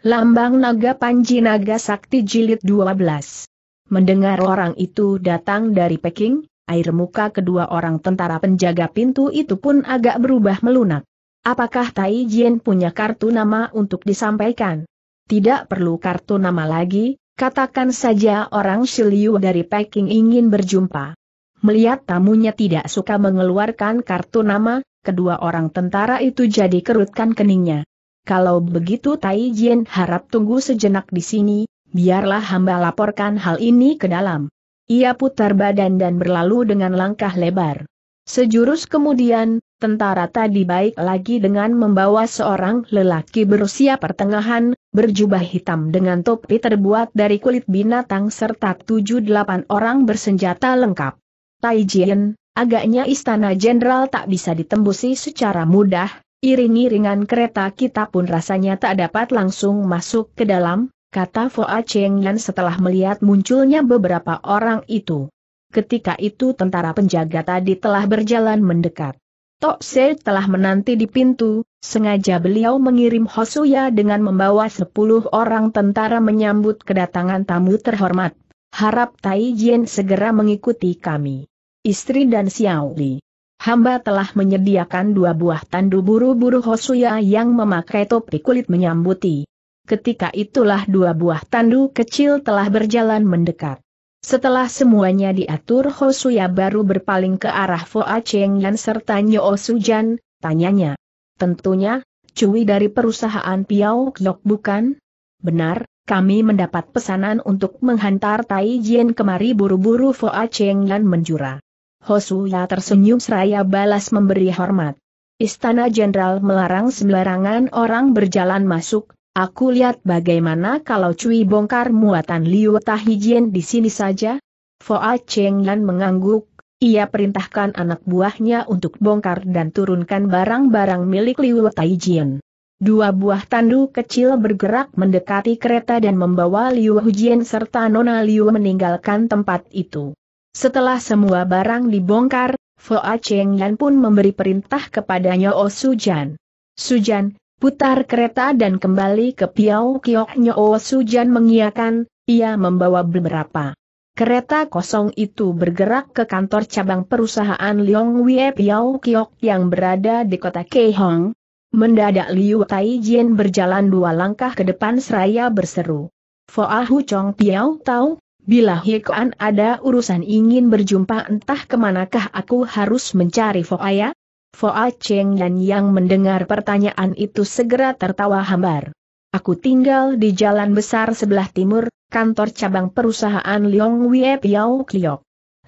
Lambang Naga Panji Naga Sakti Jilid 12. Mendengar orang itu datang dari Peking, air muka kedua orang tentara penjaga pintu itu pun agak berubah melunak. Apakah Tai Jien punya kartu nama untuk disampaikan? Tidak perlu kartu nama lagi, katakan saja orang Shiliu dari Peking ingin berjumpa. Melihat tamunya tidak suka mengeluarkan kartu nama, kedua orang tentara itu jadi kerutkan keningnya. Kalau begitu Tai Jin harap tunggu sejenak di sini, biarlah hamba laporkan hal ini ke dalam. Ia putar badan dan berlalu dengan langkah lebar. Sejurus kemudian, tentara tadi baik lagi dengan membawa seorang lelaki berusia pertengahan, berjubah hitam dengan topi terbuat dari kulit binatang serta tujuh delapan orang bersenjata lengkap. Tai Jin, agaknya istana jenderal tak bisa ditembusi secara mudah, Iring-iringan kereta kita pun rasanya tak dapat langsung masuk ke dalam, kata Foa Cheng Yan setelah melihat munculnya beberapa orang itu. Ketika itu tentara penjaga tadi telah berjalan mendekat. Tok Se telah menanti di pintu, sengaja beliau mengirim Hosuya dengan membawa sepuluh orang tentara menyambut kedatangan tamu terhormat. Harap Tai Jin segera mengikuti kami. Istri dan Xiao Li hamba telah menyediakan dua buah tandu buru-buru Hosuya yang memakai topi kulit menyambuti. Ketika itulah dua buah tandu kecil telah berjalan mendekat. Setelah semuanya diatur Hosuya baru berpaling ke arah Foa Cheng Yan serta Nyo Sujan, tanyanya. Tentunya, cuwi dari perusahaan Piao Kyok bukan? Benar, kami mendapat pesanan untuk menghantar Tai Jian kemari buru-buru Foa Cheng Yan menjura. Hosuya tersenyum seraya balas memberi hormat. Istana Jenderal melarang sembarangan orang berjalan masuk, aku lihat bagaimana kalau Cui bongkar muatan Liu Tahijian di sini saja? Foa Cheng Yan mengangguk, ia perintahkan anak buahnya untuk bongkar dan turunkan barang-barang milik Liu Taijian. Dua buah tandu kecil bergerak mendekati kereta dan membawa Liu Hujian serta Nona Liu meninggalkan tempat itu. Setelah semua barang dibongkar, Fo Cheng Yan pun memberi perintah kepadanya O Sujan. Sujan, putar kereta dan kembali ke Piao Kiok Nyo O Sujan mengiakan, ia membawa beberapa. Kereta kosong itu bergerak ke kantor cabang perusahaan Liong Wie Piao Kiok yang berada di kota Keihong. Mendadak Liu Taijian berjalan dua langkah ke depan seraya berseru. Fo Ahu Chong Piau tahu, Bila Hikoan ada urusan ingin berjumpa entah kemanakah aku harus mencari Foaya? Foa Cheng dan yang mendengar pertanyaan itu segera tertawa hambar. Aku tinggal di jalan besar sebelah timur, kantor cabang perusahaan Leong Wie Piao Kliok.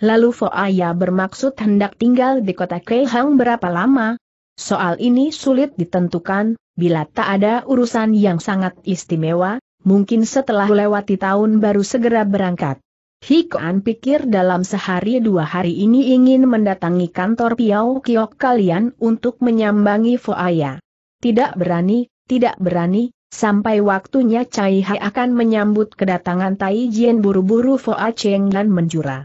Lalu Foaya bermaksud hendak tinggal di kota Kehang berapa lama? Soal ini sulit ditentukan, bila tak ada urusan yang sangat istimewa, mungkin setelah lewati tahun baru segera berangkat. Hikuan pikir dalam sehari dua hari ini ingin mendatangi kantor piau Kiok kalian untuk menyambangi Foaya. Tidak berani, tidak berani, sampai waktunya Cai Hai akan menyambut kedatangan Tai Jien buru-buru Foa Cheng dan menjura.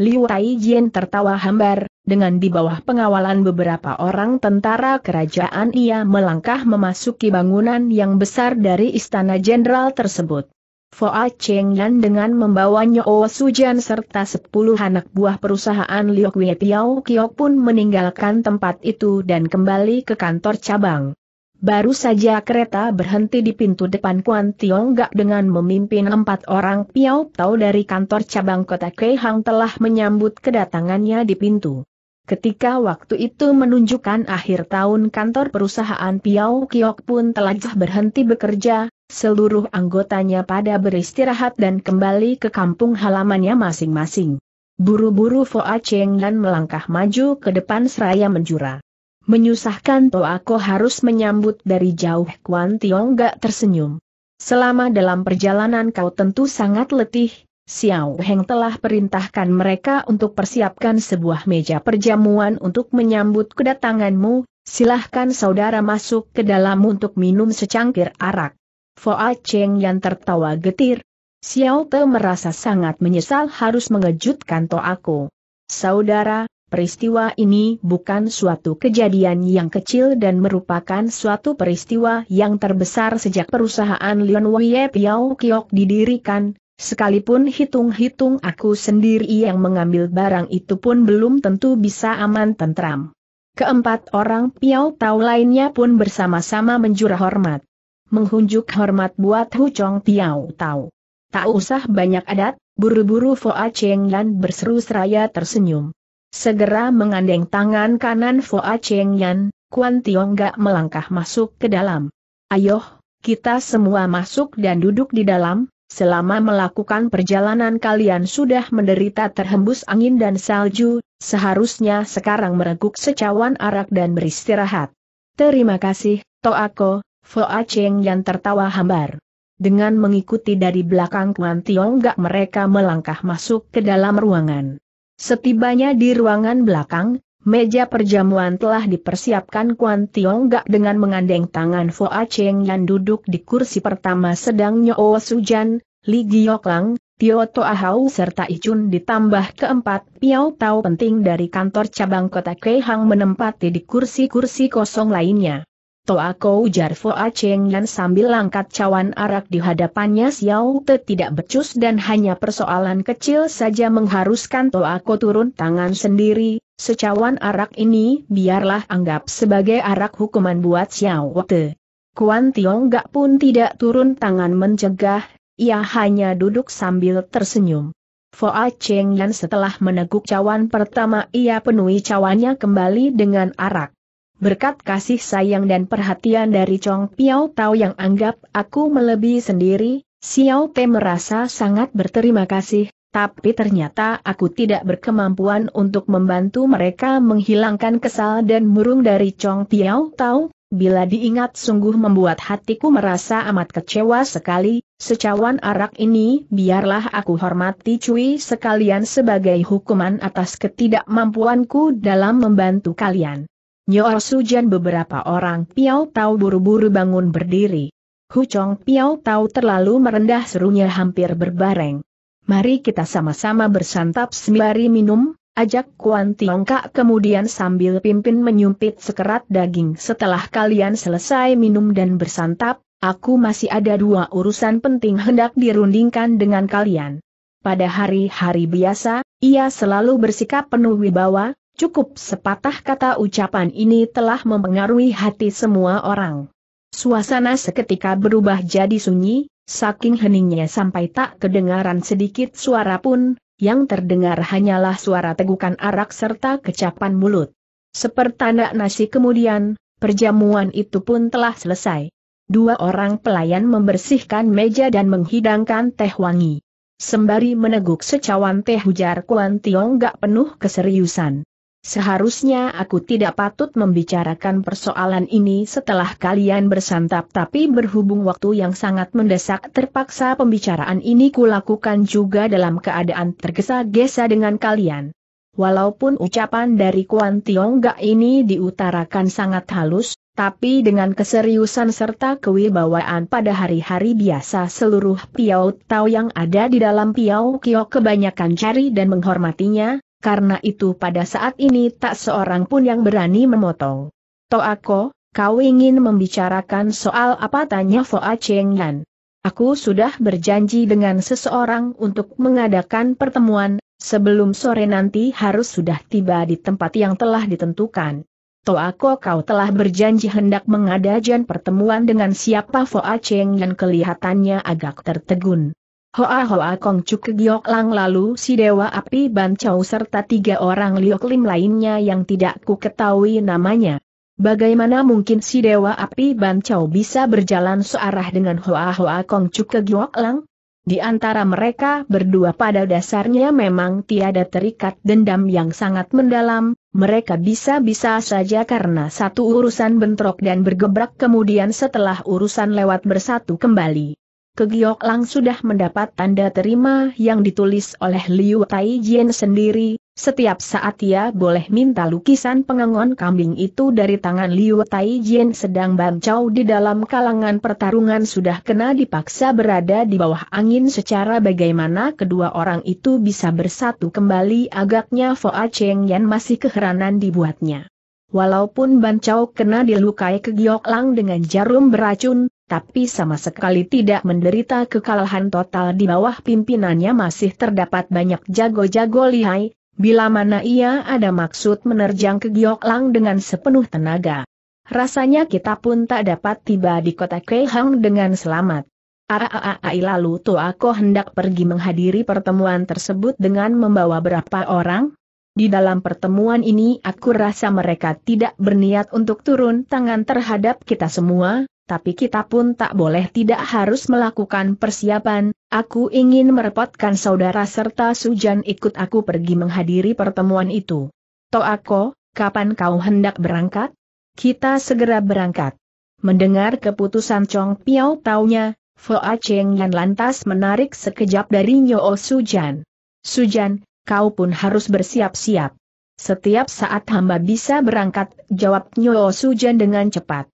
Liu Taijian tertawa hambar, dengan di bawah pengawalan beberapa orang tentara kerajaan ia melangkah memasuki bangunan yang besar dari istana jenderal tersebut. Foa Cheng Yan dengan membawanya Nyo Sujan serta sepuluh anak buah perusahaan Liu Kwe Piao Kiok pun meninggalkan tempat itu dan kembali ke kantor cabang. Baru saja kereta berhenti di pintu depan Kuan Gak dengan memimpin empat orang Piau Tau dari kantor cabang kota Keihang telah menyambut kedatangannya di pintu. Ketika waktu itu menunjukkan akhir tahun kantor perusahaan Piau Kiok pun telah berhenti bekerja, seluruh anggotanya pada beristirahat dan kembali ke kampung halamannya masing-masing. Buru-buru Foa Cheng dan melangkah maju ke depan seraya menjura. Menyusahkan to aku harus menyambut dari jauh Kuan Tiong gak tersenyum. Selama dalam perjalanan kau tentu sangat letih, Xiao Heng telah perintahkan mereka untuk persiapkan sebuah meja perjamuan untuk menyambut kedatanganmu, silahkan saudara masuk ke dalam untuk minum secangkir arak. Foa Cheng yang tertawa getir. Xiao Te merasa sangat menyesal harus mengejutkan to aku. Saudara, Peristiwa ini bukan suatu kejadian yang kecil dan merupakan suatu peristiwa yang terbesar sejak perusahaan Lion Wei Piao Kiok didirikan, sekalipun hitung-hitung aku sendiri yang mengambil barang itu pun belum tentu bisa aman tentram. Keempat orang Piao Tau lainnya pun bersama-sama menjura hormat. Menghunjuk hormat buat Hu Chong Piao Tau. Tak usah banyak adat, buru-buru Foa Cheng Lan berseru seraya tersenyum. Segera mengandeng tangan kanan Foa Cheng Yan, Kuan Tiong gak melangkah masuk ke dalam. Ayoh, kita semua masuk dan duduk di dalam, selama melakukan perjalanan kalian sudah menderita terhembus angin dan salju, seharusnya sekarang mereguk secawan arak dan beristirahat. Terima kasih, Toako, Foa Cheng Yan tertawa hambar. Dengan mengikuti dari belakang Kuan Tiong gak mereka melangkah masuk ke dalam ruangan. Setibanya di ruangan belakang, meja perjamuan telah dipersiapkan Kuan Gak dengan mengandeng tangan Foa Cheng yang duduk di kursi pertama sedang Nyo Sujan, Li Gioklang, Tio Toahau serta Ichun ditambah keempat Piao Tau penting dari kantor cabang kota Keihang menempati di kursi-kursi kosong lainnya. Toa Kou A Cheng, dan sambil langkat cawan arak di hadapannya Xiao Te tidak becus dan hanya persoalan kecil saja mengharuskan Toa Ko turun tangan sendiri, secawan arak ini biarlah anggap sebagai arak hukuman buat Xiao Te. Kuan Tiong Gak pun tidak turun tangan mencegah, ia hanya duduk sambil tersenyum. Foa Cheng dan setelah meneguk cawan pertama ia penuhi cawannya kembali dengan arak berkat kasih sayang dan perhatian dari Chong Piao Tao yang anggap aku melebihi sendiri, Xiao Te merasa sangat berterima kasih, tapi ternyata aku tidak berkemampuan untuk membantu mereka menghilangkan kesal dan murung dari Chong Piao Tao, bila diingat sungguh membuat hatiku merasa amat kecewa sekali, secawan arak ini biarlah aku hormati cuy sekalian sebagai hukuman atas ketidakmampuanku dalam membantu kalian. Nyoa Sujan beberapa orang Piau Tau buru-buru bangun berdiri. Hu Chong Piau Tau terlalu merendah serunya hampir berbareng. Mari kita sama-sama bersantap sembari minum, ajak Kuan Tiongkak kemudian sambil pimpin menyumpit sekerat daging setelah kalian selesai minum dan bersantap, aku masih ada dua urusan penting hendak dirundingkan dengan kalian. Pada hari-hari biasa, ia selalu bersikap penuh wibawa, Cukup sepatah kata ucapan ini telah mempengaruhi hati semua orang. Suasana seketika berubah jadi sunyi, saking heningnya sampai tak kedengaran sedikit suara pun, yang terdengar hanyalah suara tegukan arak serta kecapan mulut. Sepertanak nasi kemudian, perjamuan itu pun telah selesai. Dua orang pelayan membersihkan meja dan menghidangkan teh wangi. Sembari meneguk secawan teh hujar Kuan Tiong gak penuh keseriusan. Seharusnya aku tidak patut membicarakan persoalan ini setelah kalian bersantap tapi berhubung waktu yang sangat mendesak terpaksa pembicaraan ini kulakukan juga dalam keadaan tergesa-gesa dengan kalian. Walaupun ucapan dari Kuan Tiongga ini diutarakan sangat halus, tapi dengan keseriusan serta kewibawaan pada hari-hari biasa seluruh Piau Tao yang ada di dalam Piau Kio kebanyakan cari dan menghormatinya, karena itu pada saat ini tak seorang pun yang berani memotong. Toako, kau ingin membicarakan soal apa tanya Foa Cheng Yan. Aku sudah berjanji dengan seseorang untuk mengadakan pertemuan, sebelum sore nanti harus sudah tiba di tempat yang telah ditentukan. Toako kau telah berjanji hendak mengadakan pertemuan dengan siapa Foa Cheng Yan kelihatannya agak tertegun. Hoa Hoa Kong Chuk Giok Lang lalu si Dewa Api Bancau serta tiga orang Liok Lim lainnya yang tidak ku ketahui namanya. Bagaimana mungkin si Dewa Api Bancau bisa berjalan searah dengan Hoa Hoa Kong Chuk Giok Lang? Di antara mereka berdua pada dasarnya memang tiada terikat dendam yang sangat mendalam, mereka bisa-bisa saja karena satu urusan bentrok dan bergebrak kemudian setelah urusan lewat bersatu kembali. Kegiok Lang sudah mendapat tanda terima yang ditulis oleh Liu Taijian sendiri, setiap saat ia boleh minta lukisan pengangon kambing itu dari tangan Liu Taijian sedang bancau di dalam kalangan pertarungan sudah kena dipaksa berada di bawah angin secara bagaimana kedua orang itu bisa bersatu kembali agaknya Foa Cheng Yan masih keheranan dibuatnya. Walaupun Ban kena dilukai kegiok lang dengan jarum beracun, tapi sama sekali tidak menderita kekalahan total di bawah pimpinannya masih terdapat banyak jago-jago lihai, bila mana ia ada maksud menerjang ke Gioklang dengan sepenuh tenaga. Rasanya kita pun tak dapat tiba di kota Keihang dengan selamat. Aaai lalu Toako hendak pergi menghadiri pertemuan tersebut dengan membawa berapa orang? Di dalam pertemuan ini aku rasa mereka tidak berniat untuk turun tangan terhadap kita semua, tapi kita pun tak boleh tidak harus melakukan persiapan, aku ingin merepotkan saudara serta Sujan ikut aku pergi menghadiri pertemuan itu. Toako, kapan kau hendak berangkat? Kita segera berangkat. Mendengar keputusan Chong Piao taunya, Foa Cheng yang lantas menarik sekejap dari Nyo Sujan. Sujan, kau pun harus bersiap-siap. Setiap saat hamba bisa berangkat, jawab Nyo Sujan dengan cepat.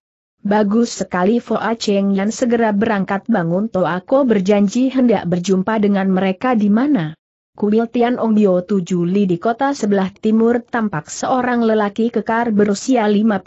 Bagus sekali Foa Cheng Yan segera berangkat bangun Toako berjanji hendak berjumpa dengan mereka di mana. Kuil Tian Ongbio Tujuh Li di kota sebelah timur tampak seorang lelaki kekar berusia 50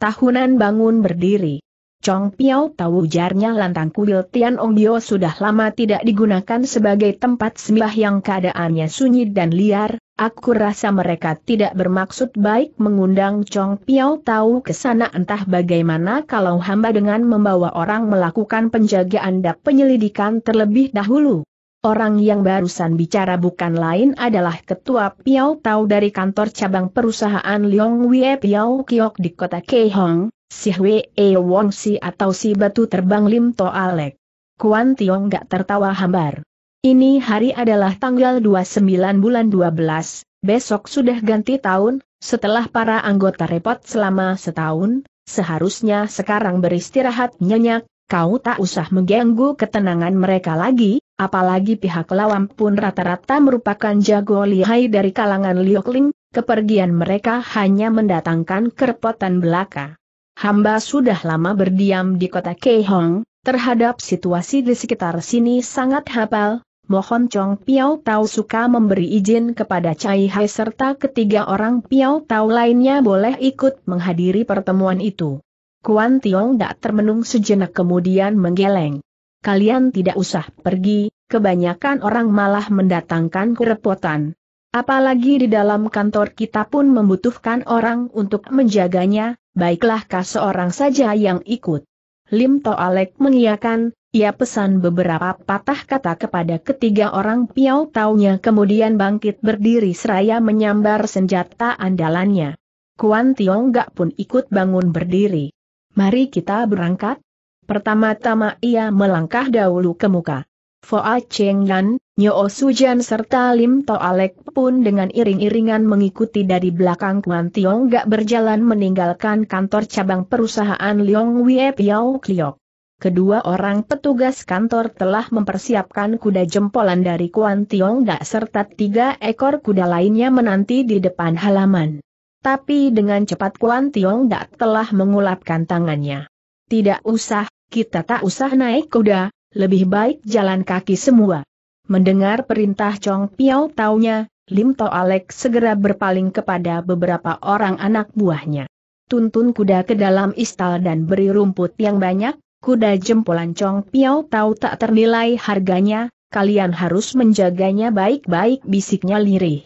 tahunan bangun berdiri. Chong Piao tahu ujarnya lantang kuil Tian Bio sudah lama tidak digunakan sebagai tempat sembah yang keadaannya sunyi dan liar, Aku rasa mereka tidak bermaksud baik mengundang Chong Piao tahu ke sana entah bagaimana kalau hamba dengan membawa orang melakukan penjagaan dan penyelidikan terlebih dahulu. Orang yang barusan bicara bukan lain adalah ketua Piao Tau dari kantor cabang perusahaan Leong Wie Piao Kiok di kota Keihong, si Hwe E Wong Si atau si Batu Terbang Lim To Alek. Kuan Tiong gak tertawa hambar. Ini hari adalah tanggal 29 bulan 12, besok sudah ganti tahun, setelah para anggota repot selama setahun, seharusnya sekarang beristirahat nyenyak, kau tak usah mengganggu ketenangan mereka lagi, apalagi pihak lawan pun rata-rata merupakan jago lihai dari kalangan Liokling, kepergian mereka hanya mendatangkan kerepotan belaka. Hamba sudah lama berdiam di kota Keihong, terhadap situasi di sekitar sini sangat hafal, Mohon Chong Piao Tau suka memberi izin kepada Cai Hai serta ketiga orang Piao Tau lainnya boleh ikut menghadiri pertemuan itu. Kuan Tiong tak termenung sejenak kemudian menggeleng. Kalian tidak usah pergi, kebanyakan orang malah mendatangkan kerepotan. Apalagi di dalam kantor kita pun membutuhkan orang untuk menjaganya, baiklah kah seorang saja yang ikut. Lim Toalek mengiakan, ia pesan beberapa patah kata kepada ketiga orang piau taunya kemudian bangkit berdiri seraya menyambar senjata andalannya. Kuan Tiong gak pun ikut bangun berdiri. Mari kita berangkat. Pertama-tama ia melangkah dahulu ke muka. Foa Cheng Yan, Nyo Sujan serta Lim To Alek pun dengan iring-iringan mengikuti dari belakang Kuan Tiong gak berjalan meninggalkan kantor cabang perusahaan Leong Wie Piao Kliok kedua orang petugas kantor telah mempersiapkan kuda jempolan dari Kuan Tiong Da serta tiga ekor kuda lainnya menanti di depan halaman. Tapi dengan cepat Kuan Tiong Da telah mengulapkan tangannya. Tidak usah, kita tak usah naik kuda, lebih baik jalan kaki semua. Mendengar perintah Chong Piao taunya, Lim To Alek segera berpaling kepada beberapa orang anak buahnya. Tuntun kuda ke dalam istal dan beri rumput yang banyak, kuda jempolan Chong Piao tahu tak ternilai harganya, kalian harus menjaganya baik-baik bisiknya lirih.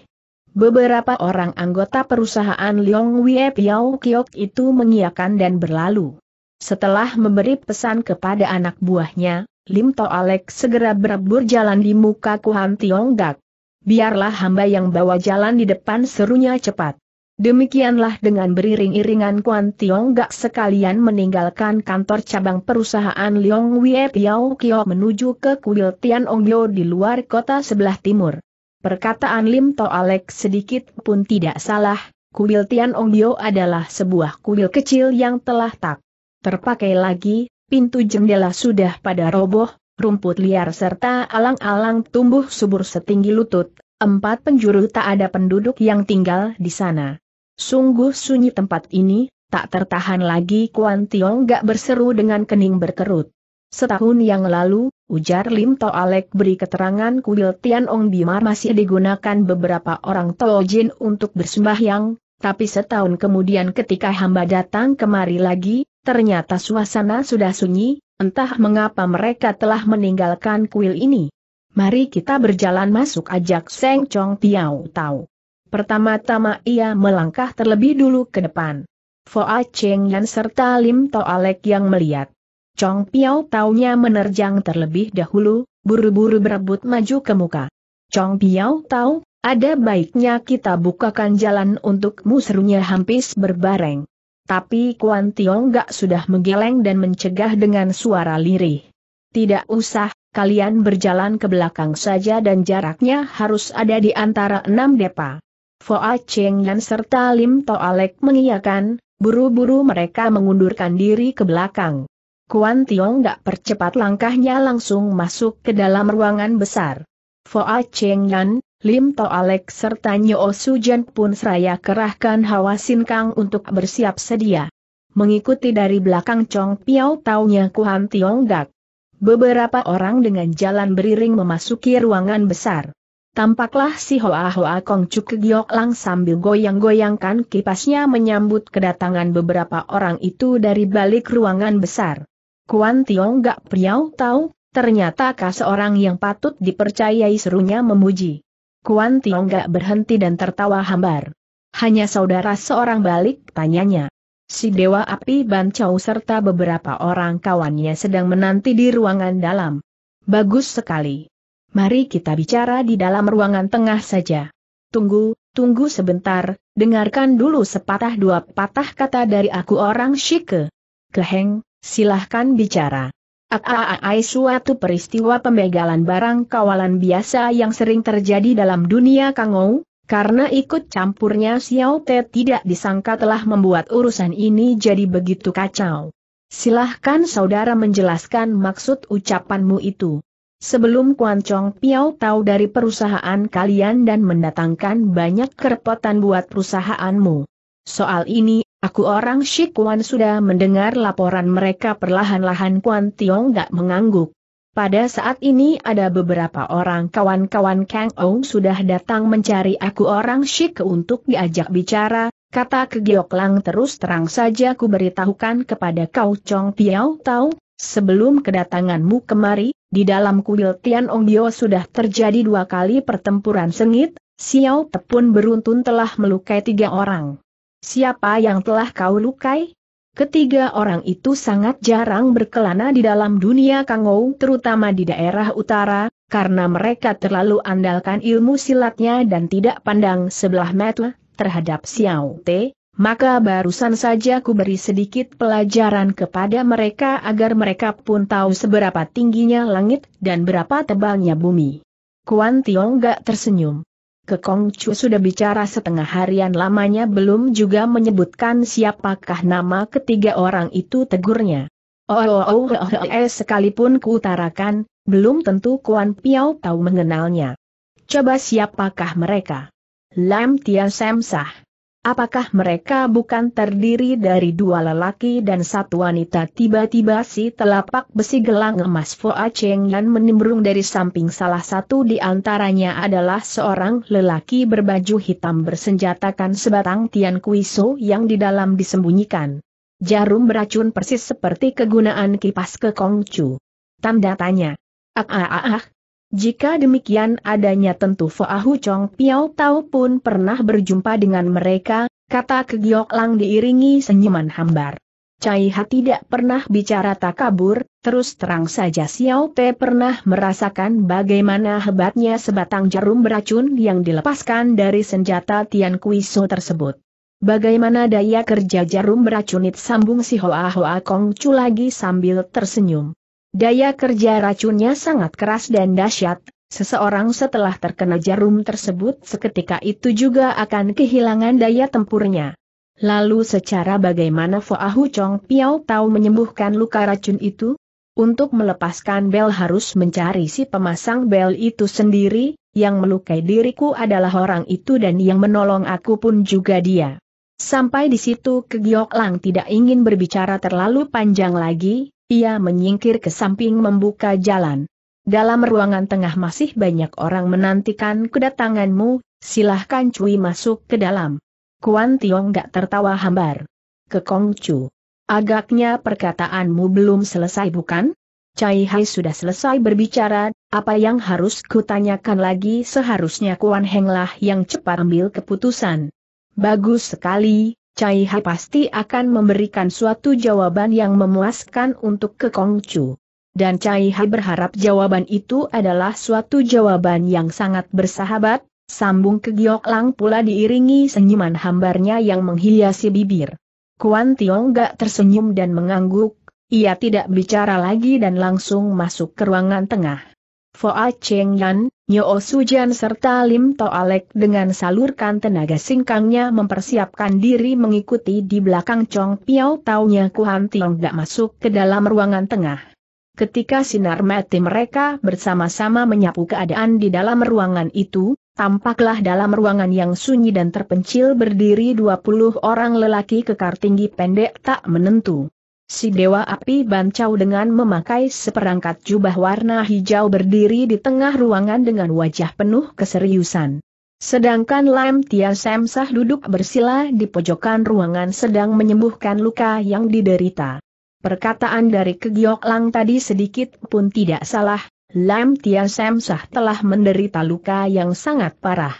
Beberapa orang anggota perusahaan Liong Wie Piao Kiok itu mengiakan dan berlalu. Setelah memberi pesan kepada anak buahnya, Lim To Alek segera berabur jalan di muka Kuhan Tiong Gak. Biarlah hamba yang bawa jalan di depan serunya cepat. Demikianlah dengan beriring-iringan Kuan Tiong Gak sekalian meninggalkan kantor cabang perusahaan Liong Wie Piao Kio menuju ke kuil Tian Ongyo di luar kota sebelah timur. Perkataan Lim To Alex sedikit pun tidak salah, kuil Tian Ongyo adalah sebuah kuil kecil yang telah tak terpakai lagi, pintu jendela sudah pada roboh, rumput liar serta alang-alang tumbuh subur setinggi lutut, empat penjuru tak ada penduduk yang tinggal di sana. Sungguh sunyi tempat ini, tak tertahan lagi Kuan Tiong gak berseru dengan kening berkerut. Setahun yang lalu, ujar Lim To Alek beri keterangan kuil Tian Ong Bima masih digunakan beberapa orang Tojin untuk bersembahyang, tapi setahun kemudian ketika hamba datang kemari lagi, ternyata suasana sudah sunyi, entah mengapa mereka telah meninggalkan kuil ini. Mari kita berjalan masuk ajak Seng Chong Tiao tahu. Pertama-tama ia melangkah terlebih dulu ke depan. Foa Cheng Yan serta Lim Toalek yang melihat. Chong Piao taunya menerjang terlebih dahulu, buru-buru berebut maju ke muka. Chong Piao tahu, ada baiknya kita bukakan jalan untuk serunya hampir berbareng. Tapi Kuan Tiong gak sudah menggeleng dan mencegah dengan suara lirih. Tidak usah, kalian berjalan ke belakang saja dan jaraknya harus ada di antara enam depa. Foa Cheng Yan serta Lim To Alek mengiyakan, buru-buru mereka mengundurkan diri ke belakang. Kuan Tiong gak percepat langkahnya langsung masuk ke dalam ruangan besar. Foa Cheng Yan, Lim To Alek serta Nyo Jan pun seraya kerahkan hawa kang untuk bersiap sedia. Mengikuti dari belakang Chong Piao taunya Kuan Tiong Dak. Beberapa orang dengan jalan beriring memasuki ruangan besar. Tampaklah si Hoa Hoa Kong Chuk Giok Lang sambil goyang-goyangkan kipasnya menyambut kedatangan beberapa orang itu dari balik ruangan besar. Kuan Tiong Gak Priau tahu, ternyata kah seorang yang patut dipercayai serunya memuji. Kuan Tiong Gak berhenti dan tertawa hambar. Hanya saudara seorang balik tanyanya. Si Dewa Api Bancau serta beberapa orang kawannya sedang menanti di ruangan dalam. Bagus sekali. Mari kita bicara di dalam ruangan tengah saja. Tunggu, tunggu sebentar, dengarkan dulu sepatah dua patah kata dari aku orang Shike. Keheng, silahkan bicara. Aaai suatu peristiwa pembegalan barang kawalan biasa yang sering terjadi dalam dunia Kangou, karena ikut campurnya Xiao Te tidak disangka telah membuat urusan ini jadi begitu kacau. Silahkan saudara menjelaskan maksud ucapanmu itu. Sebelum Kuan Chong Piao tahu dari perusahaan kalian dan mendatangkan banyak kerepotan buat perusahaanmu. Soal ini, aku orang Kuan sudah mendengar laporan mereka perlahan-lahan Kuan Tiong gak mengangguk. Pada saat ini ada beberapa orang kawan-kawan Kang Ong sudah datang mencari aku orang Shik untuk diajak bicara, kata Giok Lang terus terang saja ku beritahukan kepada kau Chong Piao tahu, sebelum kedatanganmu kemari, di dalam kuil Tian Ong Bio sudah terjadi dua kali pertempuran sengit, Xiao Tepun beruntun telah melukai tiga orang. Siapa yang telah kau lukai? Ketiga orang itu sangat jarang berkelana di dalam dunia Kangou terutama di daerah utara, karena mereka terlalu andalkan ilmu silatnya dan tidak pandang sebelah mata terhadap Xiao Te, maka barusan saja ku beri sedikit pelajaran kepada mereka agar mereka pun tahu seberapa tingginya langit dan berapa tebalnya bumi. Kuan Tiong gak tersenyum. Ke Kong Chu sudah bicara setengah harian lamanya belum juga menyebutkan siapakah nama ketiga orang itu tegurnya. Oh, oh, oh, oh, oh, oh sekalipun kuutarakan, belum tentu Kuan Piao tahu mengenalnya. Coba siapakah mereka? Lam Tia Semsah. Apakah mereka bukan terdiri dari dua lelaki dan satu wanita tiba-tiba si telapak besi gelang emas Foa Cheng Yan menimbrung dari samping salah satu di antaranya adalah seorang lelaki berbaju hitam bersenjatakan sebatang tian kui so yang di dalam disembunyikan. Jarum beracun persis seperti kegunaan kipas ke kong chu. Tanda tanya. Ah ah ah, ah. Jika demikian adanya tentu Foahu Chong Piao Tau pun pernah berjumpa dengan mereka, kata Kegiok Lang diiringi senyuman hambar. Cai Ha tidak pernah bicara takabur, terus terang saja Xiao Te pernah merasakan bagaimana hebatnya sebatang jarum beracun yang dilepaskan dari senjata Tian Kui So tersebut. Bagaimana daya kerja jarum beracun itu, sambung si Hoa Hoa Kong Chu lagi sambil tersenyum. Daya kerja racunnya sangat keras dan dahsyat, seseorang setelah terkena jarum tersebut seketika itu juga akan kehilangan daya tempurnya. Lalu secara bagaimana Foahu Chong Piao tahu menyembuhkan luka racun itu? Untuk melepaskan bel harus mencari si pemasang bel itu sendiri, yang melukai diriku adalah orang itu dan yang menolong aku pun juga dia. Sampai di situ Kegiok Lang tidak ingin berbicara terlalu panjang lagi, ia menyingkir ke samping membuka jalan. Dalam ruangan tengah masih banyak orang menantikan kedatanganmu, silahkan Cui masuk ke dalam. Kuan Tiong gak tertawa hambar. Ke Kong Chu. Agaknya perkataanmu belum selesai bukan? Cai Hai sudah selesai berbicara, apa yang harus kutanyakan lagi seharusnya Kuan Henglah yang cepat ambil keputusan. Bagus sekali, Cai Ha pasti akan memberikan suatu jawaban yang memuaskan untuk ke Kong Chu. Dan Cai Ha berharap jawaban itu adalah suatu jawaban yang sangat bersahabat, sambung ke Giok Lang pula diiringi senyuman hambarnya yang menghiasi bibir. Kuan Tiong gak tersenyum dan mengangguk, ia tidak bicara lagi dan langsung masuk ke ruangan tengah. Foa Cheng Yan, Nyo Sujan serta Lim Toalek dengan salurkan tenaga singkangnya mempersiapkan diri mengikuti di belakang Chong Piao taunya Kuan Tiong tidak masuk ke dalam ruangan tengah. Ketika sinar mati mereka bersama-sama menyapu keadaan di dalam ruangan itu, tampaklah dalam ruangan yang sunyi dan terpencil berdiri 20 orang lelaki kekar tinggi pendek tak menentu. Si Dewa Api Bancau dengan memakai seperangkat jubah warna hijau berdiri di tengah ruangan dengan wajah penuh keseriusan. Sedangkan Lam Tia Semsah duduk bersila di pojokan ruangan sedang menyembuhkan luka yang diderita. Perkataan dari Kegiok Lang tadi sedikit pun tidak salah, Lam Tia Semsah telah menderita luka yang sangat parah.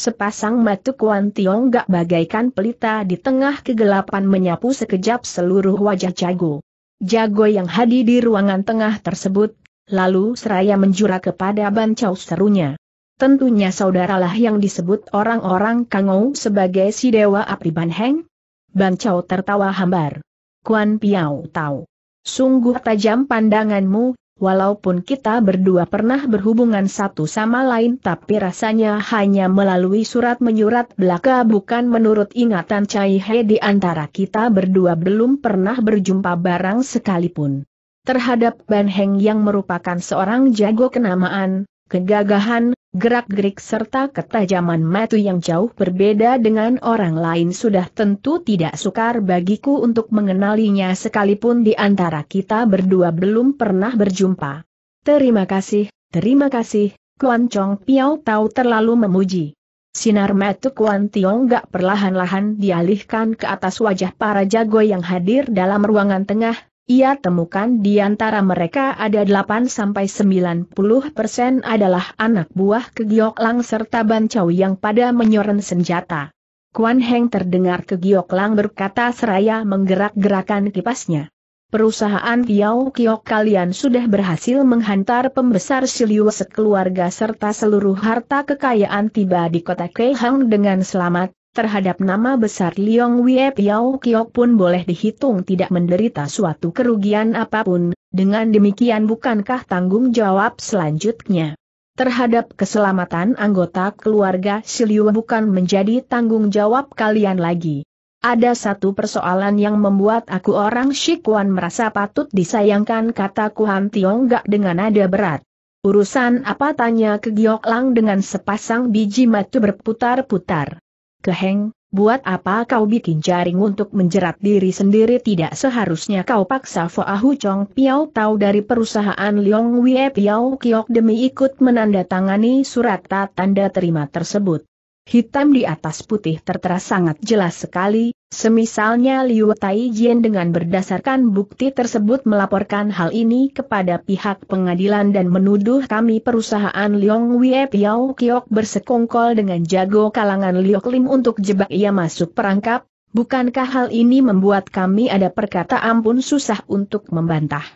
Sepasang mata Kuan Tiong gak bagaikan pelita di tengah kegelapan menyapu sekejap seluruh wajah jago. Jago yang hadir di ruangan tengah tersebut, lalu seraya menjura kepada Chow serunya. Tentunya saudaralah yang disebut orang-orang Kangou sebagai si Dewa Api Banheng. Chow tertawa hambar. Kuan Piao tahu. Sungguh tajam pandanganmu, Walaupun kita berdua pernah berhubungan satu sama lain tapi rasanya hanya melalui surat-menyurat belaka bukan menurut ingatan Chai He di antara kita berdua belum pernah berjumpa barang sekalipun. Terhadap Ban Heng yang merupakan seorang jago kenamaan, kegagahan, Gerak-gerik serta ketajaman matu yang jauh berbeda dengan orang lain sudah tentu tidak sukar bagiku untuk mengenalinya sekalipun di antara kita berdua belum pernah berjumpa. Terima kasih, terima kasih, Kuan Chong Piao tahu terlalu memuji. Sinar mata Kuan Tiong gak perlahan-lahan dialihkan ke atas wajah para jago yang hadir dalam ruangan tengah, ia temukan di antara mereka ada 8-90% persen adalah anak buah Kegiok Lang serta Bancau yang pada menyoren senjata. Kuan Heng terdengar Kegiok Lang berkata seraya menggerak-gerakan kipasnya. Perusahaan Kiao Kiok kalian sudah berhasil menghantar pembesar Siliu sekeluarga serta seluruh harta kekayaan tiba di kota Kehang dengan selamat, terhadap nama besar Liong Wie Piao Kiok pun boleh dihitung tidak menderita suatu kerugian apapun, dengan demikian bukankah tanggung jawab selanjutnya? Terhadap keselamatan anggota keluarga Siliu bukan menjadi tanggung jawab kalian lagi. Ada satu persoalan yang membuat aku orang Shikuan merasa patut disayangkan kata Tiong Tiongga dengan nada berat. Urusan apa tanya ke Giok Lang dengan sepasang biji mata berputar-putar. Keheng, buat apa kau bikin jaring untuk menjerat diri sendiri tidak seharusnya kau paksa Foa Hu Chong Piao Tau dari perusahaan Leong Wie Piao Kiok demi ikut menandatangani surat tanda terima tersebut. Hitam di atas putih tertera sangat jelas sekali, semisalnya Liu Taijian dengan berdasarkan bukti tersebut melaporkan hal ini kepada pihak pengadilan dan menuduh kami perusahaan Liong Wei Piao Kiok bersekongkol dengan jago kalangan Liok Lim untuk jebak ia masuk perangkap, Bukankah hal ini membuat kami ada perkata ampun susah untuk membantah?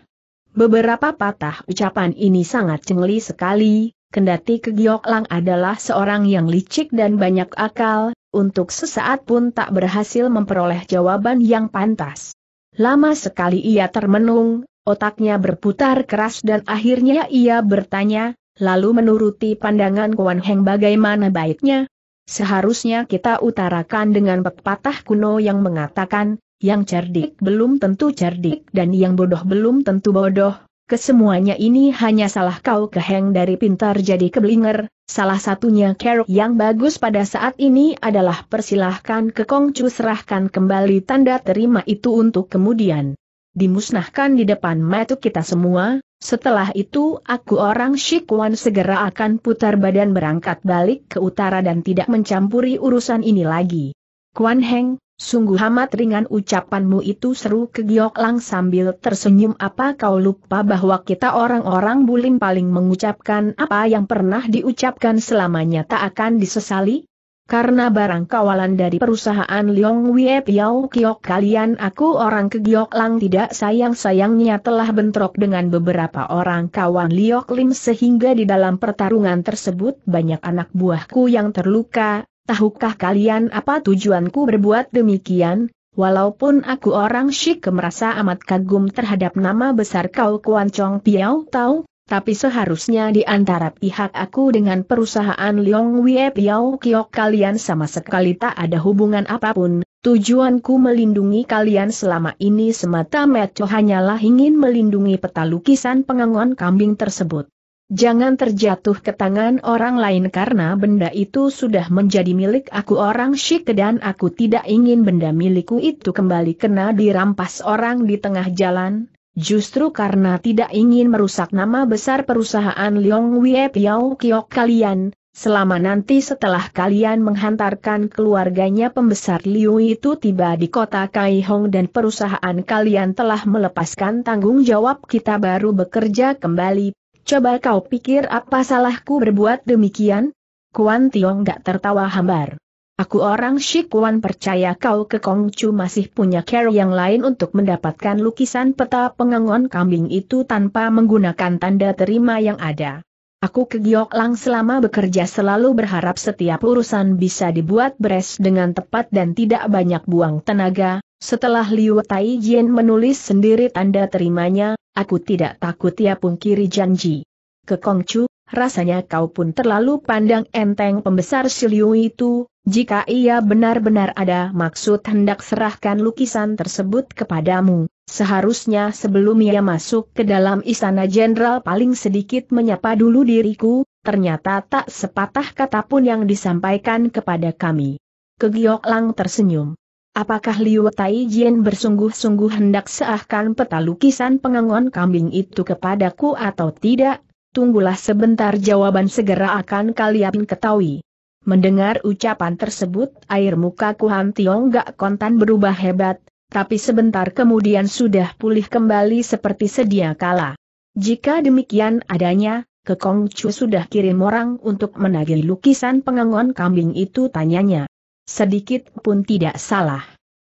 Beberapa patah ucapan ini sangat cengli sekali, Kendati Kegiok Lang adalah seorang yang licik dan banyak akal, untuk sesaat pun tak berhasil memperoleh jawaban yang pantas. Lama sekali ia termenung, otaknya berputar keras dan akhirnya ia bertanya, lalu menuruti pandangan Kuan Heng bagaimana baiknya? Seharusnya kita utarakan dengan pepatah kuno yang mengatakan, yang cerdik belum tentu cerdik dan yang bodoh belum tentu bodoh, kesemuanya ini hanya salah kau keheng dari pintar jadi keblinger, salah satunya kerok yang bagus pada saat ini adalah persilahkan ke Kongcu serahkan kembali tanda terima itu untuk kemudian dimusnahkan di depan mata kita semua, setelah itu aku orang Shikwan segera akan putar badan berangkat balik ke utara dan tidak mencampuri urusan ini lagi. Kuan Heng, Sungguh amat ringan ucapanmu itu seru ke Giok Lang sambil tersenyum apa kau lupa bahwa kita orang-orang bulim paling mengucapkan apa yang pernah diucapkan selamanya tak akan disesali? Karena barang kawalan dari perusahaan Leong Wie Piao Kiok kalian aku orang ke Giok Lang tidak sayang-sayangnya telah bentrok dengan beberapa orang kawan Liok Lim sehingga di dalam pertarungan tersebut banyak anak buahku yang terluka, tahukah kalian apa tujuanku berbuat demikian? Walaupun aku orang Shik merasa amat kagum terhadap nama besar kau Kuan Chong Piao Tau, tapi seharusnya di antara pihak aku dengan perusahaan Liong Wie Piao Kiok kalian sama sekali tak ada hubungan apapun, tujuanku melindungi kalian selama ini semata Meco hanyalah ingin melindungi peta lukisan pengangon kambing tersebut. Jangan terjatuh ke tangan orang lain karena benda itu sudah menjadi milik aku orang Syik dan aku tidak ingin benda milikku itu kembali kena dirampas orang di tengah jalan, justru karena tidak ingin merusak nama besar perusahaan Leong Wie Piao Kiok kalian, selama nanti setelah kalian menghantarkan keluarganya pembesar Liu itu tiba di kota Kai Hong dan perusahaan kalian telah melepaskan tanggung jawab kita baru bekerja kembali Coba kau pikir apa salahku berbuat demikian? Kuan Tiong gak tertawa hambar. Aku orang Kuan percaya kau ke Kongcu masih punya care yang lain untuk mendapatkan lukisan peta pengengon kambing itu tanpa menggunakan tanda terima yang ada. Aku ke Giok lang selama bekerja selalu berharap setiap urusan bisa dibuat beres dengan tepat dan tidak banyak buang tenaga, setelah Liu Tai menulis sendiri tanda terimanya, Aku tidak takut ia pungkiri janji. Ke Kongcu, rasanya kau pun terlalu pandang enteng pembesar Siliu itu, jika ia benar-benar ada maksud hendak serahkan lukisan tersebut kepadamu, seharusnya sebelum ia masuk ke dalam istana jenderal paling sedikit menyapa dulu diriku, ternyata tak sepatah kata pun yang disampaikan kepada kami. Kegiok Lang tersenyum. Apakah Liu Tai Jian bersungguh-sungguh hendak seahkan peta lukisan pengangon kambing itu kepadaku atau tidak? Tunggulah sebentar jawaban segera akan kalian ketahui. Mendengar ucapan tersebut air muka Kuhan Tiong gak kontan berubah hebat, tapi sebentar kemudian sudah pulih kembali seperti sedia kala. Jika demikian adanya, ke Kongcu sudah kirim orang untuk menagih lukisan pengangon kambing itu tanyanya. Sedikit pun tidak salah.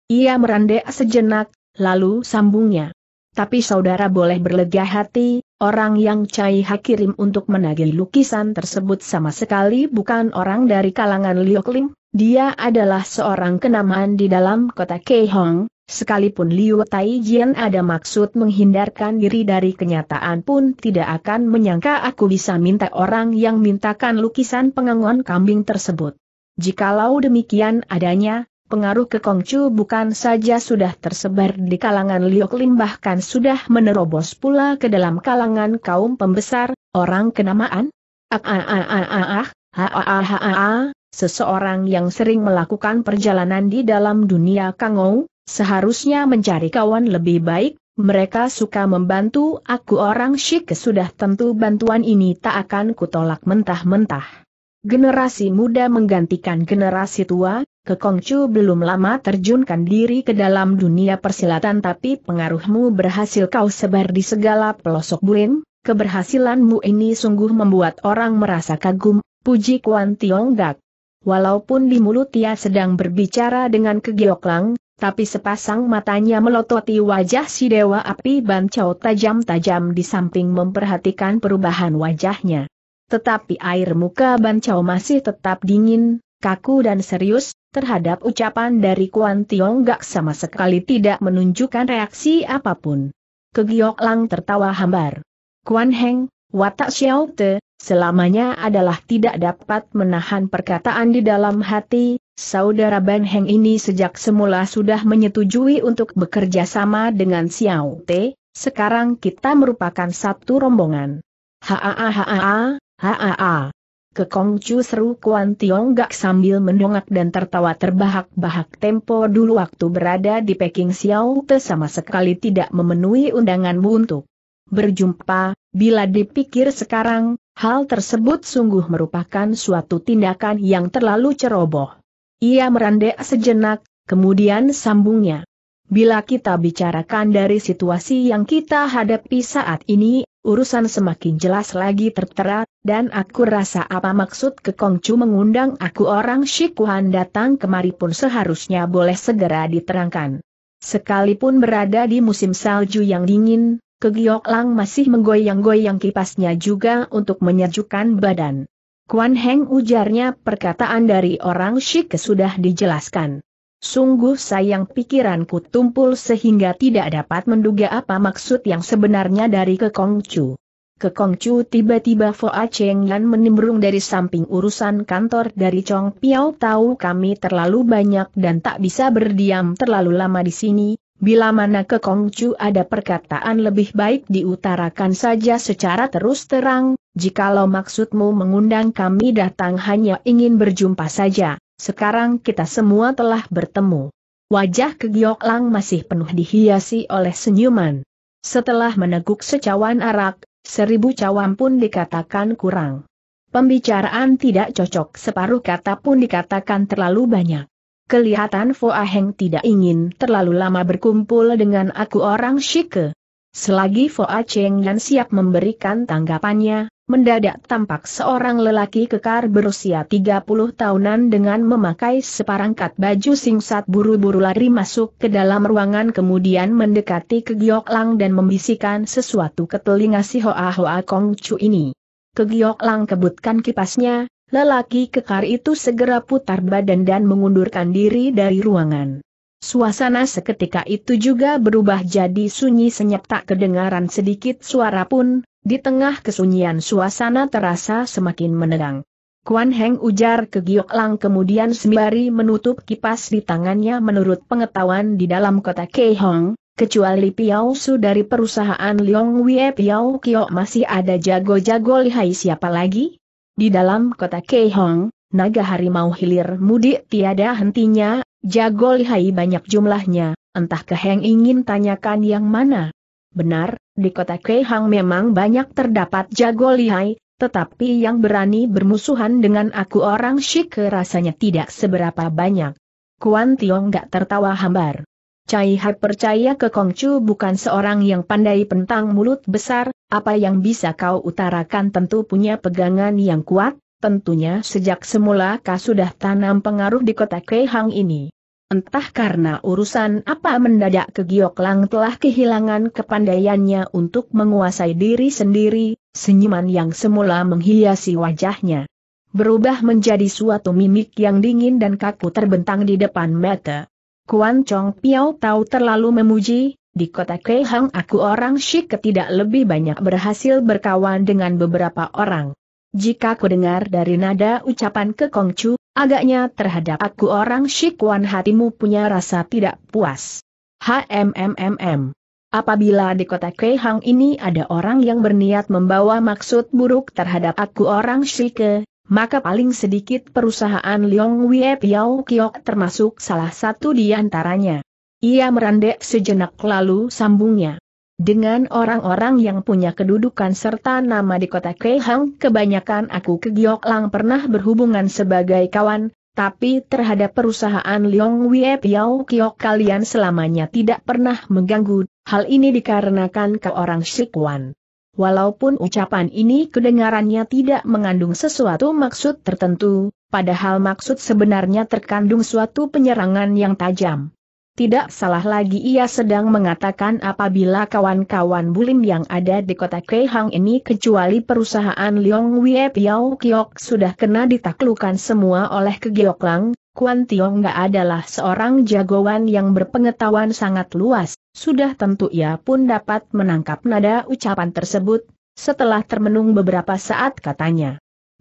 Ia merendek sejenak, lalu sambungnya. Tapi saudara boleh berlega hati, orang yang Cai Hakirim untuk menagih lukisan tersebut sama sekali bukan orang dari kalangan Lioklim, dia adalah seorang kenamaan di dalam kota Keihong, sekalipun Liu Tai Jian ada maksud menghindarkan diri dari kenyataan pun tidak akan menyangka aku bisa minta orang yang mintakan lukisan pengangon kambing tersebut. Jikalau demikian adanya, pengaruh ke Kongcu bukan saja sudah tersebar di kalangan Liok Lim bahkan sudah menerobos pula ke dalam kalangan kaum pembesar, orang kenamaan? Ah ah ah seseorang yang sering melakukan perjalanan di dalam dunia Kangou, seharusnya mencari kawan lebih baik, mereka suka membantu aku orang Shik sudah tentu bantuan ini tak akan kutolak mentah-mentah generasi muda menggantikan generasi tua, Ke Kekongcu belum lama terjunkan diri ke dalam dunia persilatan tapi pengaruhmu berhasil kau sebar di segala pelosok buin, keberhasilanmu ini sungguh membuat orang merasa kagum, puji Kuan Tiong Gak. Walaupun di mulut ia sedang berbicara dengan kegioklang, tapi sepasang matanya melototi wajah si Dewa Api Bancau tajam-tajam di samping memperhatikan perubahan wajahnya. Tetapi air muka Chao masih tetap dingin, kaku dan serius, terhadap ucapan dari Kuan Tiong Gak sama sekali tidak menunjukkan reaksi apapun. Kegiok Lang tertawa hambar. Kuan Heng, watak Xiao Te, selamanya adalah tidak dapat menahan perkataan di dalam hati, saudara Ban Heng ini sejak semula sudah menyetujui untuk bekerja sama dengan Xiao Te, sekarang kita merupakan satu rombongan. Haa, haa, haa Haa. Kekongcu seru Kuan Tiong Gak sambil mendongak dan tertawa terbahak-bahak tempo dulu waktu berada di Peking Xiao Te sama sekali tidak memenuhi undanganmu untuk berjumpa, bila dipikir sekarang, hal tersebut sungguh merupakan suatu tindakan yang terlalu ceroboh. Ia merandek sejenak, kemudian sambungnya. Bila kita bicarakan dari situasi yang kita hadapi saat ini, urusan semakin jelas lagi tertera, dan aku rasa apa maksud ke Kongcu mengundang aku orang Shikuhan datang kemari pun seharusnya boleh segera diterangkan. Sekalipun berada di musim salju yang dingin, Kegiok Lang masih menggoyang-goyang kipasnya juga untuk menyejukkan badan. Kuan Heng ujarnya perkataan dari orang Shik sudah dijelaskan. Sungguh sayang pikiranku tumpul sehingga tidak dapat menduga apa maksud yang sebenarnya dari Kekongcu. Kekongcu tiba-tiba Foa Cheng Yan menimbrung dari samping urusan kantor dari Chong Piao tahu kami terlalu banyak dan tak bisa berdiam terlalu lama di sini, bila mana Kekongcu ada perkataan lebih baik diutarakan saja secara terus terang, jikalau maksudmu mengundang kami datang hanya ingin berjumpa saja. Sekarang kita semua telah bertemu. Wajah Kegiok Lang masih penuh dihiasi oleh senyuman. Setelah meneguk secawan arak, seribu cawan pun dikatakan kurang. Pembicaraan tidak cocok separuh kata pun dikatakan terlalu banyak. Kelihatan Fo Aheng tidak ingin terlalu lama berkumpul dengan aku orang Shike. Selagi Fo Cheng yang siap memberikan tanggapannya, mendadak tampak seorang lelaki kekar berusia 30 tahunan dengan memakai separangkat baju singsat buru-buru lari masuk ke dalam ruangan kemudian mendekati ke Giok Lang dan membisikkan sesuatu ke telinga si Hoa Hoa Kong Chu ini. Ke Giok Lang kebutkan kipasnya, lelaki kekar itu segera putar badan dan mengundurkan diri dari ruangan. Suasana seketika itu juga berubah jadi sunyi senyap tak kedengaran sedikit suara pun, di tengah kesunyian suasana terasa semakin menerang. Kuan Heng ujar ke Giok Lang kemudian sembari menutup kipas di tangannya menurut pengetahuan di dalam kota Keihong, kecuali Piao Su dari perusahaan Leong Wie Piao Kio masih ada jago-jago lihai siapa lagi? Di dalam kota Keihong, naga harimau hilir mudik tiada hentinya, jago lihai banyak jumlahnya, entah Keheng ingin tanyakan yang mana. Benar, di kota Keihang memang banyak terdapat jago lihai, tetapi yang berani bermusuhan dengan aku orang Shike rasanya tidak seberapa banyak. Kuan Tiong gak tertawa hambar. Cai Hai percaya ke Kong Chu bukan seorang yang pandai pentang mulut besar, apa yang bisa kau utarakan tentu punya pegangan yang kuat, tentunya sejak semula kau sudah tanam pengaruh di kota Keihang ini. Entah karena urusan apa mendadak ke Gioklang telah kehilangan kepandaiannya untuk menguasai diri sendiri, senyuman yang semula menghiasi wajahnya. Berubah menjadi suatu mimik yang dingin dan kaku terbentang di depan mata. Kuan Chong Piao tahu terlalu memuji, di kota Keihang aku orang Shik tidak lebih banyak berhasil berkawan dengan beberapa orang. Jika ku dengar dari nada ucapan ke Kongcu, Agaknya terhadap aku orang Shikwan hatimu punya rasa tidak puas. HMMMM. Apabila di kota Kehang ini ada orang yang berniat membawa maksud buruk terhadap aku orang Shike, maka paling sedikit perusahaan Leong Wie Piao Kiok termasuk salah satu di antaranya. Ia merendek sejenak lalu sambungnya. Dengan orang-orang yang punya kedudukan serta nama di kota Kehang, kebanyakan aku ke Lang pernah berhubungan sebagai kawan, tapi terhadap perusahaan Leong Wie Piao Kiok kalian selamanya tidak pernah mengganggu, hal ini dikarenakan ke orang Shikuan. Walaupun ucapan ini kedengarannya tidak mengandung sesuatu maksud tertentu, padahal maksud sebenarnya terkandung suatu penyerangan yang tajam. Tidak salah lagi ia sedang mengatakan apabila kawan-kawan Bulim yang ada di kota Kehang ini kecuali perusahaan Leong Wie Piao Kiok sudah kena ditaklukan semua oleh Kegiok Lang, Kuan Tiong gak adalah seorang jagoan yang berpengetahuan sangat luas, sudah tentu ia pun dapat menangkap nada ucapan tersebut, setelah termenung beberapa saat katanya.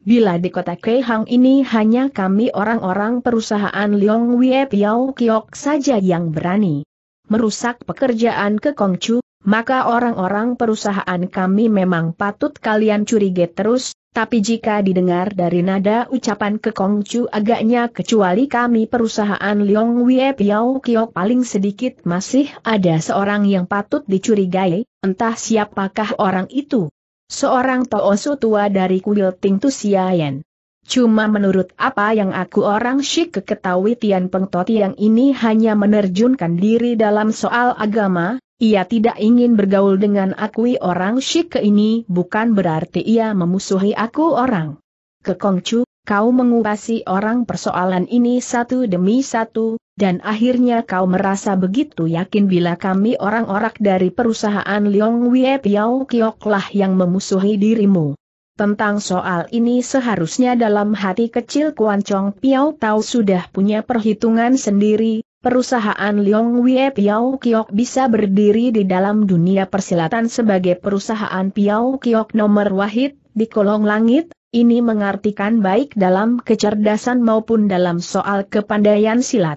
Bila di kota Keihang ini hanya kami orang-orang perusahaan Liong Wie Piao Kiok saja yang berani merusak pekerjaan ke Kongcu, maka orang-orang perusahaan kami memang patut kalian curiga terus, tapi jika didengar dari nada ucapan ke Kongcu agaknya kecuali kami perusahaan Liong Wie Piao Kiok paling sedikit masih ada seorang yang patut dicurigai, entah siapakah orang itu. Seorang Toosu tua dari kuil Tingtu Siayan. Cuma menurut apa yang aku orang syik ketahui Tian Toti yang ini hanya menerjunkan diri dalam soal agama, ia tidak ingin bergaul dengan akui orang syik ini bukan berarti ia memusuhi aku orang. Ke Kongcu, kau mengupasi orang persoalan ini satu demi satu, dan akhirnya kau merasa begitu yakin bila kami orang-orang dari perusahaan Leong Wie Piao Kiok lah yang memusuhi dirimu. Tentang soal ini seharusnya dalam hati kecil Kuan Chong Piao Tau sudah punya perhitungan sendiri, perusahaan Leong Wie Piao Kiok bisa berdiri di dalam dunia persilatan sebagai perusahaan Piao Kiok nomor wahid, di kolong langit, ini mengartikan baik dalam kecerdasan maupun dalam soal kepandaian silat.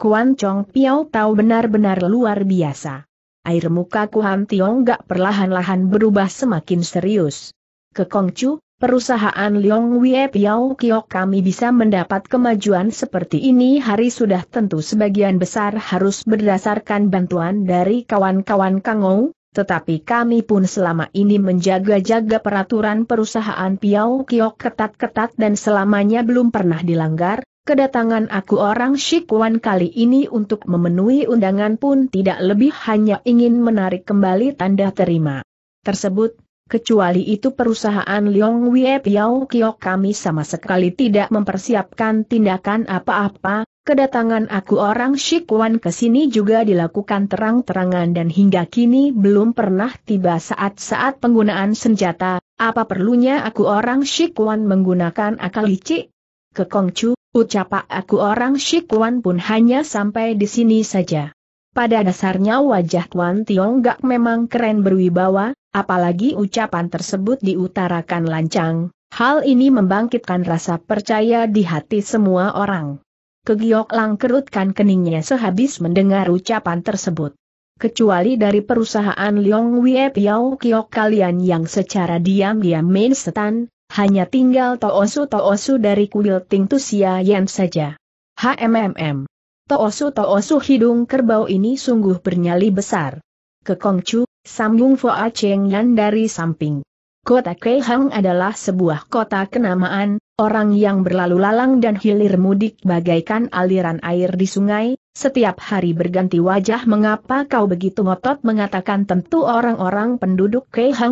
Kuan Chong Piao tahu benar-benar luar biasa. Air muka Kuan Tiong gak perlahan-lahan berubah semakin serius. Ke Kong Chu, perusahaan Liong Wie Piao Kiok kami bisa mendapat kemajuan seperti ini hari sudah tentu sebagian besar harus berdasarkan bantuan dari kawan-kawan Kangou, tetapi kami pun selama ini menjaga-jaga peraturan perusahaan Piao Kiok ketat-ketat dan selamanya belum pernah dilanggar, Kedatangan aku orang Shikuan kali ini untuk memenuhi undangan pun tidak lebih hanya ingin menarik kembali tanda terima. Tersebut, kecuali itu perusahaan Leong Wie Piao Kiok kami sama sekali tidak mempersiapkan tindakan apa-apa, kedatangan aku orang Shikuan ke sini juga dilakukan terang-terangan dan hingga kini belum pernah tiba saat-saat penggunaan senjata, apa perlunya aku orang Shikuan menggunakan akal licik? Ke Kongcu, Ucapan aku orang Shikuan pun hanya sampai di sini saja. Pada dasarnya wajah Tuan gak memang keren berwibawa, apalagi ucapan tersebut diutarakan lancang, hal ini membangkitkan rasa percaya di hati semua orang. Kegiok Lang kerutkan keningnya sehabis mendengar ucapan tersebut. Kecuali dari perusahaan Liong Wei Piao Kiok kalian yang secara diam-diam main setan, hanya tinggal Toosu-Toosu dari kuil Ting Sia Yen saja. HMMM. Toosu-Toosu hidung kerbau ini sungguh bernyali besar. Ke Kongcu, sambung Foa Cheng Yan dari samping. Kota Keihang adalah sebuah kota kenamaan, orang yang berlalu lalang dan hilir mudik bagaikan aliran air di sungai, setiap hari berganti wajah mengapa kau begitu ngotot mengatakan tentu orang-orang penduduk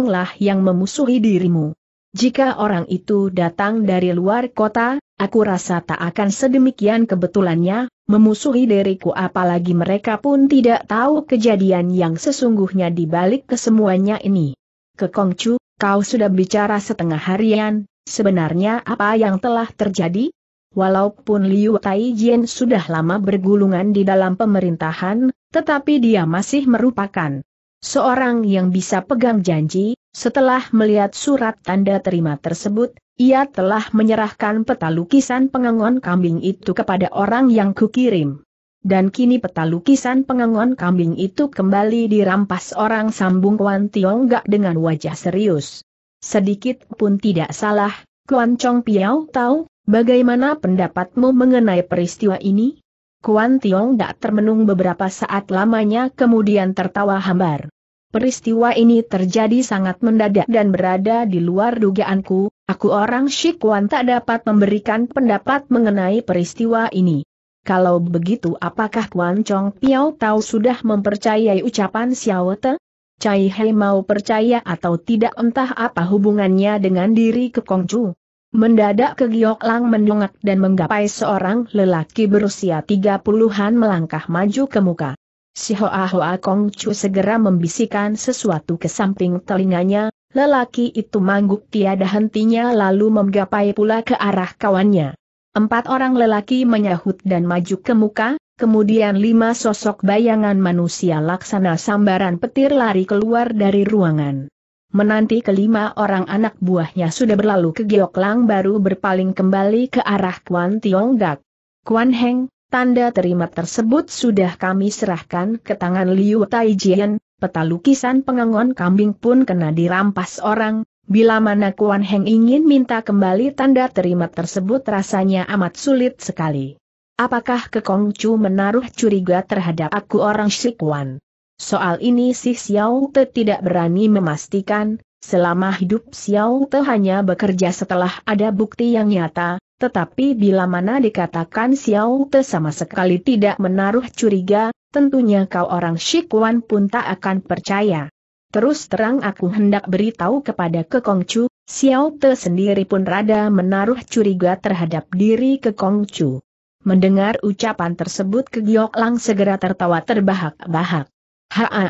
lah yang memusuhi dirimu. Jika orang itu datang dari luar kota, aku rasa tak akan sedemikian kebetulannya, memusuhi diriku apalagi mereka pun tidak tahu kejadian yang sesungguhnya di balik kesemuanya ini. Ke Kongcu, kau sudah bicara setengah harian, sebenarnya apa yang telah terjadi? Walaupun Liu Taijian sudah lama bergulungan di dalam pemerintahan, tetapi dia masih merupakan Seorang yang bisa pegang janji, setelah melihat surat tanda terima tersebut, ia telah menyerahkan peta lukisan pengangon kambing itu kepada orang yang kukirim. Dan kini peta lukisan pengangon kambing itu kembali dirampas orang sambung Kwan gak dengan wajah serius. Sedikit pun tidak salah, Kwan Chong Piao tahu, bagaimana pendapatmu mengenai peristiwa ini? Kuan Tiong tak termenung beberapa saat lamanya kemudian tertawa hambar. Peristiwa ini terjadi sangat mendadak dan berada di luar dugaanku, aku orang Shikuan tak dapat memberikan pendapat mengenai peristiwa ini. Kalau begitu apakah Kuan Chong Piao tahu sudah mempercayai ucapan Xiao Te? Cai Hei mau percaya atau tidak entah apa hubungannya dengan diri ke Kongju. Mendadak ke Giok Lang mendongak dan menggapai seorang lelaki berusia tiga puluhan melangkah maju ke muka. Si Hoa Hoa Kong Chu segera membisikkan sesuatu ke samping telinganya, lelaki itu mangguk tiada hentinya lalu menggapai pula ke arah kawannya. Empat orang lelaki menyahut dan maju ke muka, kemudian lima sosok bayangan manusia laksana sambaran petir lari keluar dari ruangan. Menanti kelima orang anak buahnya sudah berlalu ke Gioklang baru berpaling kembali ke arah Kuan Tiong Dak. Kuan Heng, tanda terima tersebut sudah kami serahkan ke tangan Liu Tai Jian, peta lukisan pengangon kambing pun kena dirampas orang, bila mana Kuan Heng ingin minta kembali tanda terima tersebut rasanya amat sulit sekali. Apakah Kekongcu menaruh curiga terhadap aku orang Shikuan? Soal ini si Xiao Te tidak berani memastikan, selama hidup Xiao Te hanya bekerja setelah ada bukti yang nyata, tetapi bila mana dikatakan Xiao Te sama sekali tidak menaruh curiga, tentunya kau orang Shikuan pun tak akan percaya. Terus terang aku hendak beritahu kepada Kekongcu, Xiao Te sendiri pun rada menaruh curiga terhadap diri Kekongcu. Mendengar ucapan tersebut Kegiok Lang segera tertawa terbahak-bahak. Ha ha,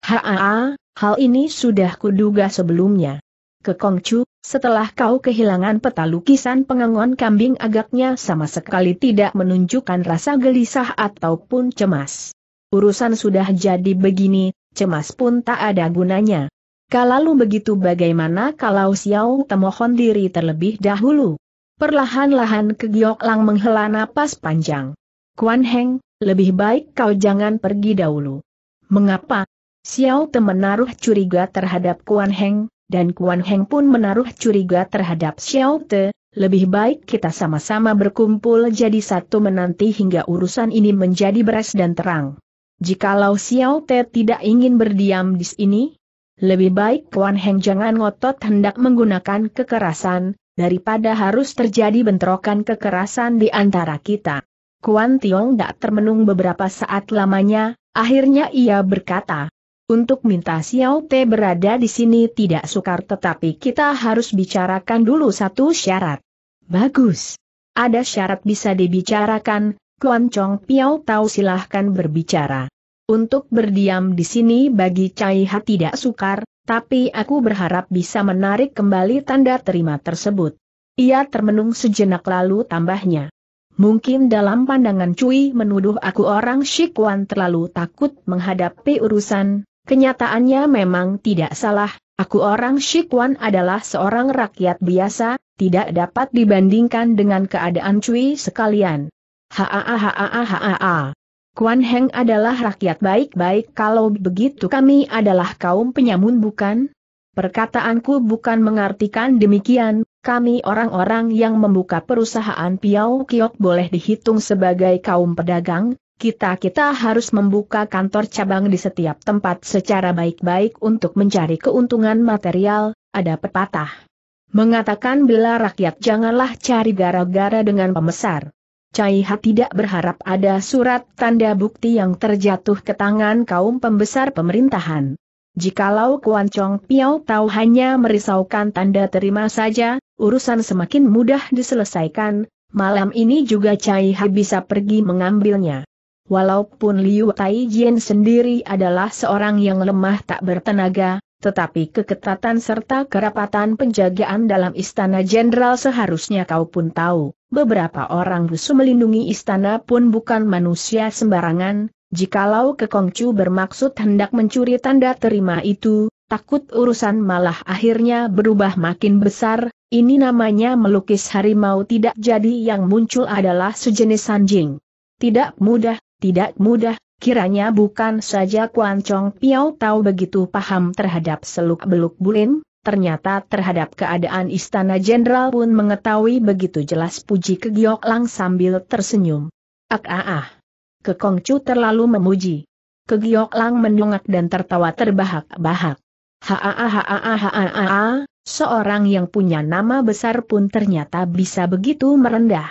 ha ha, hal ini sudah kuduga sebelumnya. Ke Kongcu, setelah kau kehilangan peta lukisan pengengon kambing agaknya sama sekali tidak menunjukkan rasa gelisah ataupun cemas. Urusan sudah jadi begini, cemas pun tak ada gunanya. Kalau begitu bagaimana kalau Xiao temohon diri terlebih dahulu? Perlahan-lahan Kegiok Lang menghela napas panjang. Kuan Heng, lebih baik kau jangan pergi dahulu. Mengapa? Xiao Te menaruh curiga terhadap Kuan Heng, dan Kuan Heng pun menaruh curiga terhadap Xiao Te, lebih baik kita sama-sama berkumpul jadi satu menanti hingga urusan ini menjadi beres dan terang. Jikalau Xiao Te tidak ingin berdiam di sini, lebih baik Kuan Heng jangan ngotot hendak menggunakan kekerasan, daripada harus terjadi bentrokan kekerasan di antara kita. Kuan Tiong tak termenung beberapa saat lamanya, akhirnya ia berkata, untuk minta Xiao Te berada di sini tidak sukar tetapi kita harus bicarakan dulu satu syarat. Bagus. Ada syarat bisa dibicarakan, Kuan Chong Piao tahu silahkan berbicara. Untuk berdiam di sini bagi Cai Ha tidak sukar, tapi aku berharap bisa menarik kembali tanda terima tersebut. Ia termenung sejenak lalu tambahnya. Mungkin dalam pandangan Cui menuduh aku orang Shikwan terlalu takut menghadapi urusan, kenyataannya memang tidak salah, aku orang Shikwan adalah seorang rakyat biasa, tidak dapat dibandingkan dengan keadaan Cui sekalian. Haa Kuan Heng adalah rakyat baik-baik kalau begitu kami adalah kaum penyamun bukan? Perkataanku bukan mengartikan demikian, kami orang-orang yang membuka perusahaan Piau Kiok boleh dihitung sebagai kaum pedagang, kita-kita harus membuka kantor cabang di setiap tempat secara baik-baik untuk mencari keuntungan material, ada pepatah. Mengatakan bila rakyat janganlah cari gara-gara dengan pemesar. Cai Ha tidak berharap ada surat tanda bukti yang terjatuh ke tangan kaum pembesar pemerintahan. Jikalau Kuan Chong Piao tahu hanya merisaukan tanda terima saja, urusan semakin mudah diselesaikan, malam ini juga Cai Ha bisa pergi mengambilnya. Walaupun Liu Tai Jian sendiri adalah seorang yang lemah tak bertenaga, tetapi keketatan serta kerapatan penjagaan dalam istana jenderal seharusnya kau pun tahu. Beberapa orang busu melindungi istana pun bukan manusia sembarangan, Jikalau ke Kongcu bermaksud hendak mencuri tanda terima itu, takut urusan malah akhirnya berubah makin besar, ini namanya melukis harimau tidak jadi yang muncul adalah sejenis anjing. Tidak mudah, tidak mudah, kiranya bukan saja Kuan Chong Piao tahu begitu paham terhadap seluk-beluk Bulin, ternyata terhadap keadaan Istana Jenderal pun mengetahui begitu jelas puji kegiok lang sambil tersenyum. Ak ah ah. Ke Chu terlalu memuji. Giok Lang mendongak dan tertawa terbahak-bahak. haa, seorang yang punya nama besar pun ternyata bisa begitu merendah.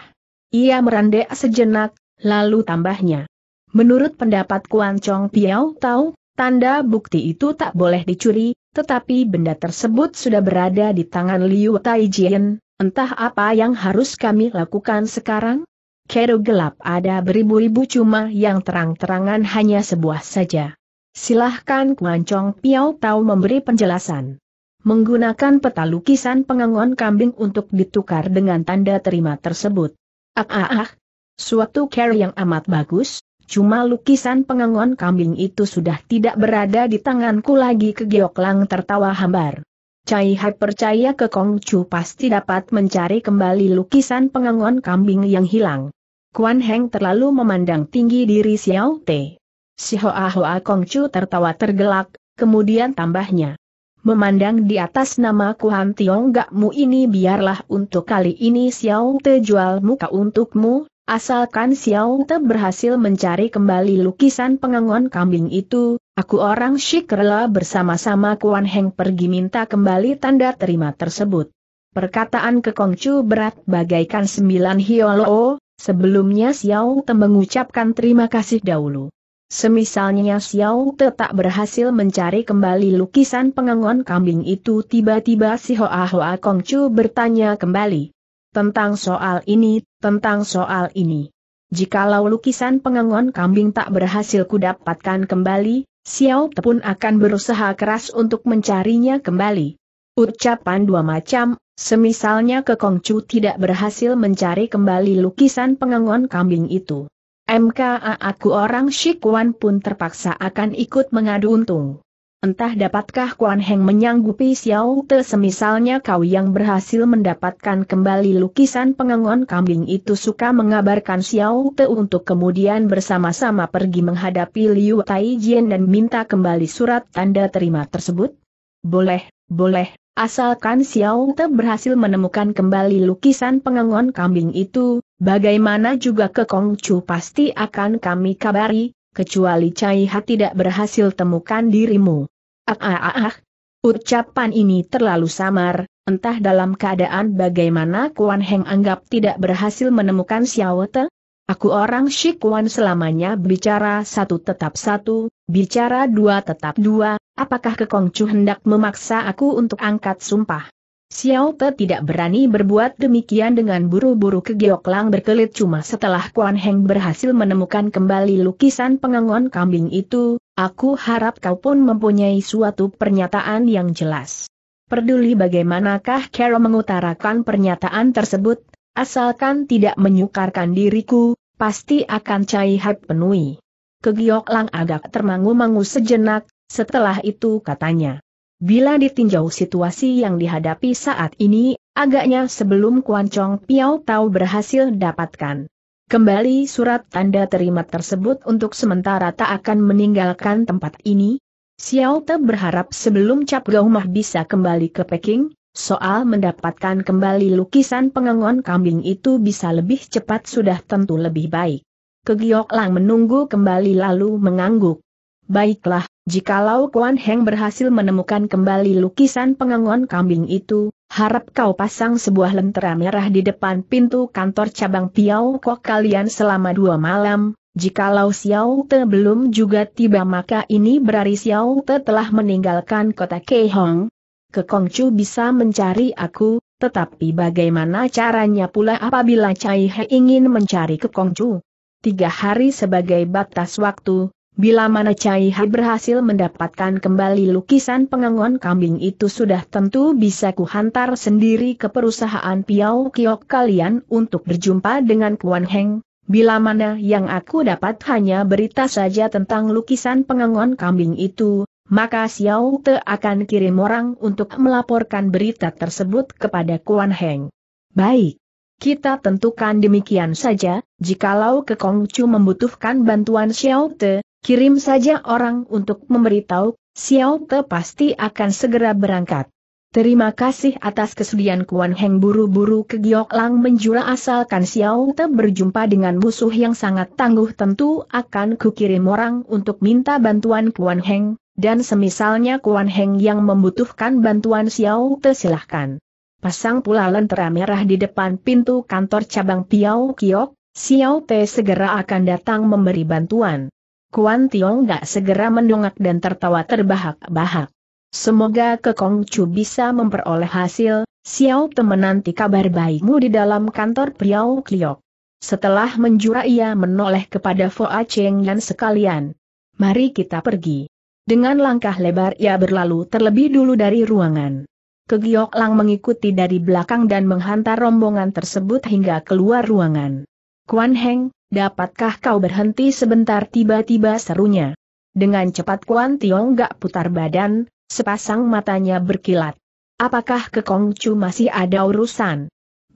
Ia merendah sejenak, lalu tambahnya. Menurut pendapat Kuan Chong Piao Tau, tanda bukti itu tak boleh dicuri, tetapi benda tersebut sudah berada di tangan Liu Taijian. entah apa yang harus kami lakukan sekarang? kero gelap ada beribu-ribu cuma yang terang-terangan hanya sebuah saja. Silahkan Kuancong Piao Tau memberi penjelasan. Menggunakan peta lukisan pengangon kambing untuk ditukar dengan tanda terima tersebut. Ah ah ah, suatu care yang amat bagus, cuma lukisan pengangon kambing itu sudah tidak berada di tanganku lagi ke Geoklang tertawa hambar. Cai Hai percaya ke Kong Chu pasti dapat mencari kembali lukisan pengangon kambing yang hilang. Kuan Heng terlalu memandang tinggi diri Xiao Te. Si Hoa Hoa Kong Chu tertawa tergelak, kemudian tambahnya. Memandang di atas nama Kuan Tiong gak mu ini biarlah untuk kali ini Xiao Te jual muka untukmu, asalkan Xiao Te berhasil mencari kembali lukisan pengangon kambing itu, aku orang Shikrela rela bersama-sama Kuan Heng pergi minta kembali tanda terima tersebut. Perkataan ke Kong Chu berat bagaikan sembilan hiolo, Sebelumnya Xiao Te mengucapkan terima kasih dahulu. Semisalnya Xiao Te tak berhasil mencari kembali lukisan pengangon kambing itu tiba-tiba si Hoa Hoa Kong Chu bertanya kembali. Tentang soal ini, tentang soal ini. Jikalau lukisan pengangon kambing tak berhasil kudapatkan kembali, Xiao Te pun akan berusaha keras untuk mencarinya kembali. Ucapan dua macam Semisalnya ke Kongcu tidak berhasil mencari kembali lukisan pengangon kambing itu. MKA aku orang Shikuan pun terpaksa akan ikut mengadu untung. Entah dapatkah Kuan Heng menyanggupi Xiao Te semisalnya kau yang berhasil mendapatkan kembali lukisan pengangon kambing itu suka mengabarkan Xiao Te untuk kemudian bersama-sama pergi menghadapi Liu Taijian dan minta kembali surat tanda terima tersebut? Boleh, boleh, Asalkan Xiao Te berhasil menemukan kembali lukisan pengangon kambing itu, bagaimana juga ke Kong Chu pasti akan kami kabari, kecuali Cai Ha tidak berhasil temukan dirimu. Ah ah ah ah. Ucapan ini terlalu samar, entah dalam keadaan bagaimana Kuan Heng anggap tidak berhasil menemukan Xiao Te, Aku orang Shikuan selamanya bicara satu tetap satu, bicara dua tetap dua, apakah Kekongcu hendak memaksa aku untuk angkat sumpah? Xiao Te tidak berani berbuat demikian dengan buru-buru ke Gioklang berkelit cuma setelah Kuan Heng berhasil menemukan kembali lukisan pengangon kambing itu, aku harap kau pun mempunyai suatu pernyataan yang jelas. Peduli bagaimanakah Carol mengutarakan pernyataan tersebut, Asalkan tidak menyukarkan diriku, pasti akan Cai hat penuhi. Kegiok Lang agak termangu-mangu sejenak, setelah itu katanya. Bila ditinjau situasi yang dihadapi saat ini, agaknya sebelum Kuan Chong Piao Tau berhasil dapatkan. Kembali surat tanda terima tersebut untuk sementara tak akan meninggalkan tempat ini, Xiao Te berharap sebelum Cap Gaumah bisa kembali ke Peking, Soal mendapatkan kembali lukisan pengengon kambing itu bisa lebih cepat sudah tentu lebih baik. Kegiok Lang menunggu kembali lalu mengangguk. Baiklah, jikalau Kuan Heng berhasil menemukan kembali lukisan pengengon kambing itu, harap kau pasang sebuah lentera merah di depan pintu kantor cabang Piau Kok kalian selama dua malam. Jikalau Xiao Te belum juga tiba maka ini berarti Xiao Te telah meninggalkan kota Kehong ke Kongcu bisa mencari aku, tetapi bagaimana caranya pula apabila Cai He ingin mencari ke Kongcu? Tiga hari sebagai batas waktu, bila mana Cai He berhasil mendapatkan kembali lukisan pengangon kambing itu sudah tentu bisa kuhantar sendiri ke perusahaan Piau Kiok kalian untuk berjumpa dengan Kuan Heng, Bila mana yang aku dapat hanya berita saja tentang lukisan pengangon kambing itu, maka Xiao Te akan kirim orang untuk melaporkan berita tersebut kepada Kuan Heng. Baik. Kita tentukan demikian saja, jikalau ke Kongcu membutuhkan bantuan Xiao Te, kirim saja orang untuk memberitahu, Xiao Te pasti akan segera berangkat. Terima kasih atas kesudian Kuan Heng buru-buru ke Giok Lang menjura asalkan Xiao Te berjumpa dengan musuh yang sangat tangguh tentu akan kukirim orang untuk minta bantuan Kuan Heng, dan semisalnya Kuan Heng yang membutuhkan bantuan Xiao Te silahkan. Pasang pula lentera merah di depan pintu kantor cabang Piao Kiok, Xiao Te segera akan datang memberi bantuan. Kuan Tiong gak segera mendongak dan tertawa terbahak-bahak. Semoga Kekong Chu bisa memperoleh hasil, Xiao Te menanti kabar baikmu di dalam kantor Piao Kiok. Setelah menjura ia menoleh kepada Foa Cheng dan sekalian. Mari kita pergi. Dengan langkah lebar ia berlalu terlebih dulu dari ruangan. Kegiok Lang mengikuti dari belakang dan menghantar rombongan tersebut hingga keluar ruangan. Kuan Heng, dapatkah kau berhenti sebentar tiba-tiba serunya. Dengan cepat Kuan Tiong gak putar badan, sepasang matanya berkilat. Apakah ke Kongcu masih ada urusan?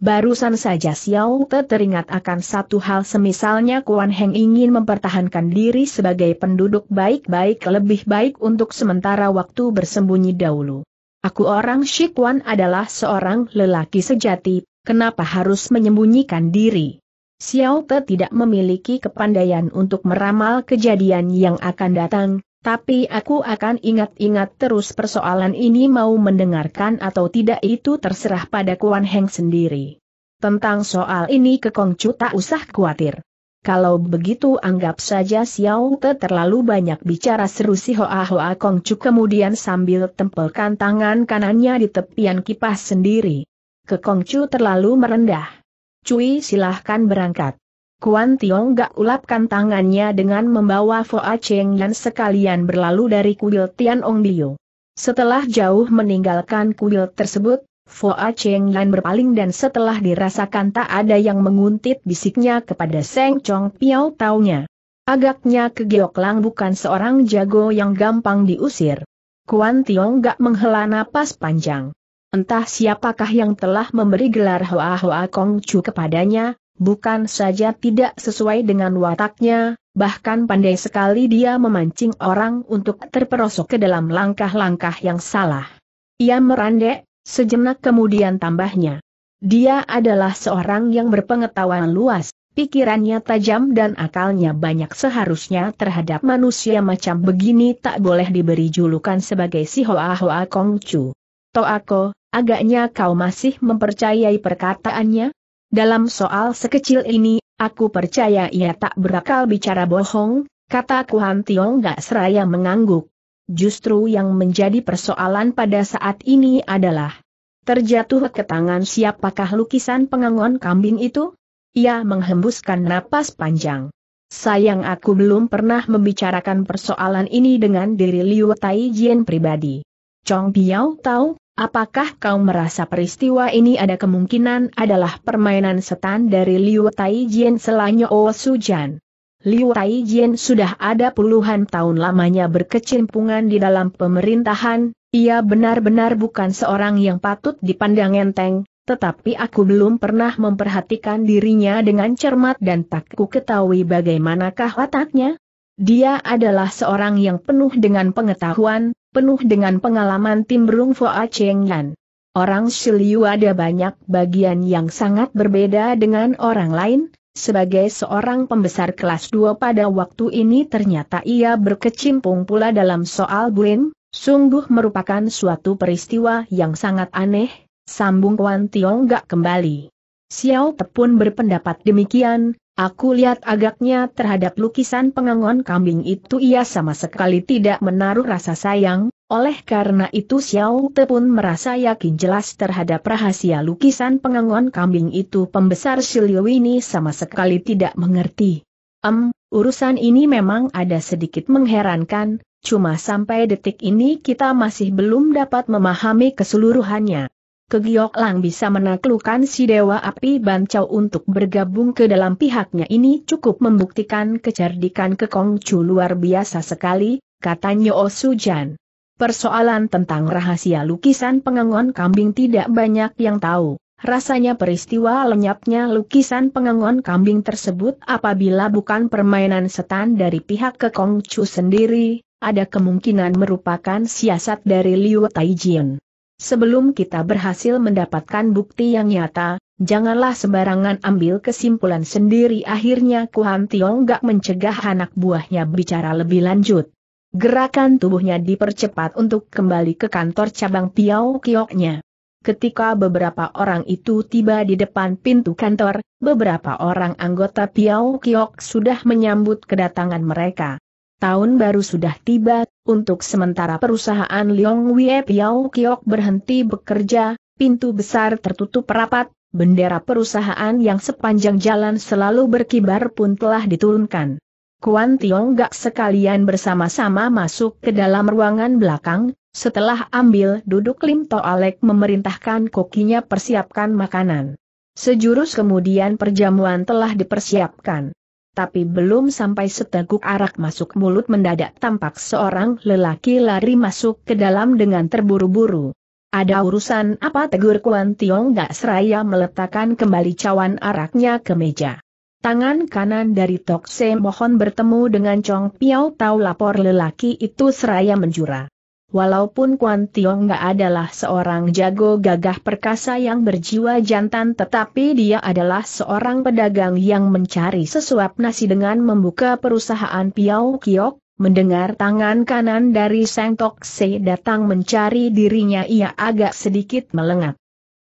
Barusan saja Xiao Te teringat akan satu hal semisalnya Kuan Heng ingin mempertahankan diri sebagai penduduk baik-baik lebih baik untuk sementara waktu bersembunyi dahulu. Aku orang Shikuan adalah seorang lelaki sejati, kenapa harus menyembunyikan diri? Xiao Te tidak memiliki kepandaian untuk meramal kejadian yang akan datang, tapi aku akan ingat-ingat terus persoalan ini mau mendengarkan atau tidak itu terserah pada Kuan Heng sendiri. Tentang soal ini ke Kongcu tak usah khawatir. Kalau begitu anggap saja Xiao Te terlalu banyak bicara seru si Hoa Hoa Kongcu kemudian sambil tempelkan tangan kanannya di tepian kipas sendiri. Ke Kongcu terlalu merendah. Cui silahkan berangkat. Kuan Tiong gak ulapkan tangannya dengan membawa A Cheng dan sekalian berlalu dari kuil Tian Ong Dio. Setelah jauh meninggalkan kuil tersebut, A Cheng dan berpaling dan setelah dirasakan tak ada yang menguntit bisiknya kepada Seng Chong Piao taunya. Agaknya Geok Lang bukan seorang jago yang gampang diusir. Kuan Tiong gak menghela napas panjang. Entah siapakah yang telah memberi gelar Hoa Hoa Kong Chu kepadanya, bukan saja tidak sesuai dengan wataknya, bahkan pandai sekali dia memancing orang untuk terperosok ke dalam langkah-langkah yang salah. Ia merandek, sejenak kemudian tambahnya. Dia adalah seorang yang berpengetahuan luas, pikirannya tajam dan akalnya banyak seharusnya terhadap manusia macam begini tak boleh diberi julukan sebagai si Hoa Hoa Kongcu. Toako, agaknya kau masih mempercayai perkataannya? Dalam soal sekecil ini, aku percaya ia tak berakal bicara bohong, kata Kuan Tiong gak seraya mengangguk. Justru yang menjadi persoalan pada saat ini adalah terjatuh ke tangan siapakah lukisan pengangon kambing itu? Ia menghembuskan napas panjang. Sayang aku belum pernah membicarakan persoalan ini dengan diri Liu Taijian pribadi. Chong Biao tahu, Apakah kau merasa peristiwa ini ada kemungkinan adalah permainan setan dari Liu Taijian selanya O oh Sujan? Liu Taijian sudah ada puluhan tahun lamanya berkecimpungan di dalam pemerintahan, ia benar-benar bukan seorang yang patut dipandang enteng, tetapi aku belum pernah memperhatikan dirinya dengan cermat dan tak ku ketahui bagaimanakah wataknya. Dia adalah seorang yang penuh dengan pengetahuan, penuh dengan pengalaman timbrung Foa Cheng Yan. Orang Siliu ada banyak bagian yang sangat berbeda dengan orang lain, sebagai seorang pembesar kelas 2 pada waktu ini ternyata ia berkecimpung pula dalam soal Buin, sungguh merupakan suatu peristiwa yang sangat aneh, sambung Kwan Tiong gak kembali. Xiao Te pun berpendapat demikian, Aku lihat agaknya terhadap lukisan pengangon kambing itu ia sama sekali tidak menaruh rasa sayang, oleh karena itu Xiao Te pun merasa yakin jelas terhadap rahasia lukisan pengangon kambing itu pembesar Shiliu ini sama sekali tidak mengerti. Em, urusan ini memang ada sedikit mengherankan, cuma sampai detik ini kita masih belum dapat memahami keseluruhannya. Kegiok Lang bisa menaklukkan si Dewa Api Bancau untuk bergabung ke dalam pihaknya ini cukup membuktikan kecerdikan Kekongcu luar biasa sekali, katanya Osujan. Persoalan tentang rahasia lukisan pengangon kambing tidak banyak yang tahu. Rasanya peristiwa lenyapnya lukisan pengangon kambing tersebut apabila bukan permainan setan dari pihak Kekongcu sendiri, ada kemungkinan merupakan siasat dari Liu Taijin. Sebelum kita berhasil mendapatkan bukti yang nyata, janganlah sembarangan ambil kesimpulan sendiri akhirnya Kuan Tiong gak mencegah anak buahnya bicara lebih lanjut. Gerakan tubuhnya dipercepat untuk kembali ke kantor cabang Piau Kioknya. Ketika beberapa orang itu tiba di depan pintu kantor, beberapa orang anggota Piau Kiok sudah menyambut kedatangan mereka tahun baru sudah tiba, untuk sementara perusahaan Liong Wie Piao Kiok berhenti bekerja, pintu besar tertutup rapat, bendera perusahaan yang sepanjang jalan selalu berkibar pun telah diturunkan. Kuan Tiong Gak sekalian bersama-sama masuk ke dalam ruangan belakang, setelah ambil duduk Lim To Alek memerintahkan kokinya persiapkan makanan. Sejurus kemudian perjamuan telah dipersiapkan tapi belum sampai seteguk arak masuk mulut mendadak tampak seorang lelaki lari masuk ke dalam dengan terburu-buru. Ada urusan apa tegur Kuan Tiong gak seraya meletakkan kembali cawan araknya ke meja. Tangan kanan dari Tok Se Mohon bertemu dengan Chong Piao Tahu lapor lelaki itu seraya menjura. Walaupun Kuan Tiong nggak adalah seorang jago gagah perkasa yang berjiwa jantan tetapi dia adalah seorang pedagang yang mencari sesuap nasi dengan membuka perusahaan Piau Kiok, mendengar tangan kanan dari Seng Tok Se datang mencari dirinya ia agak sedikit melengak.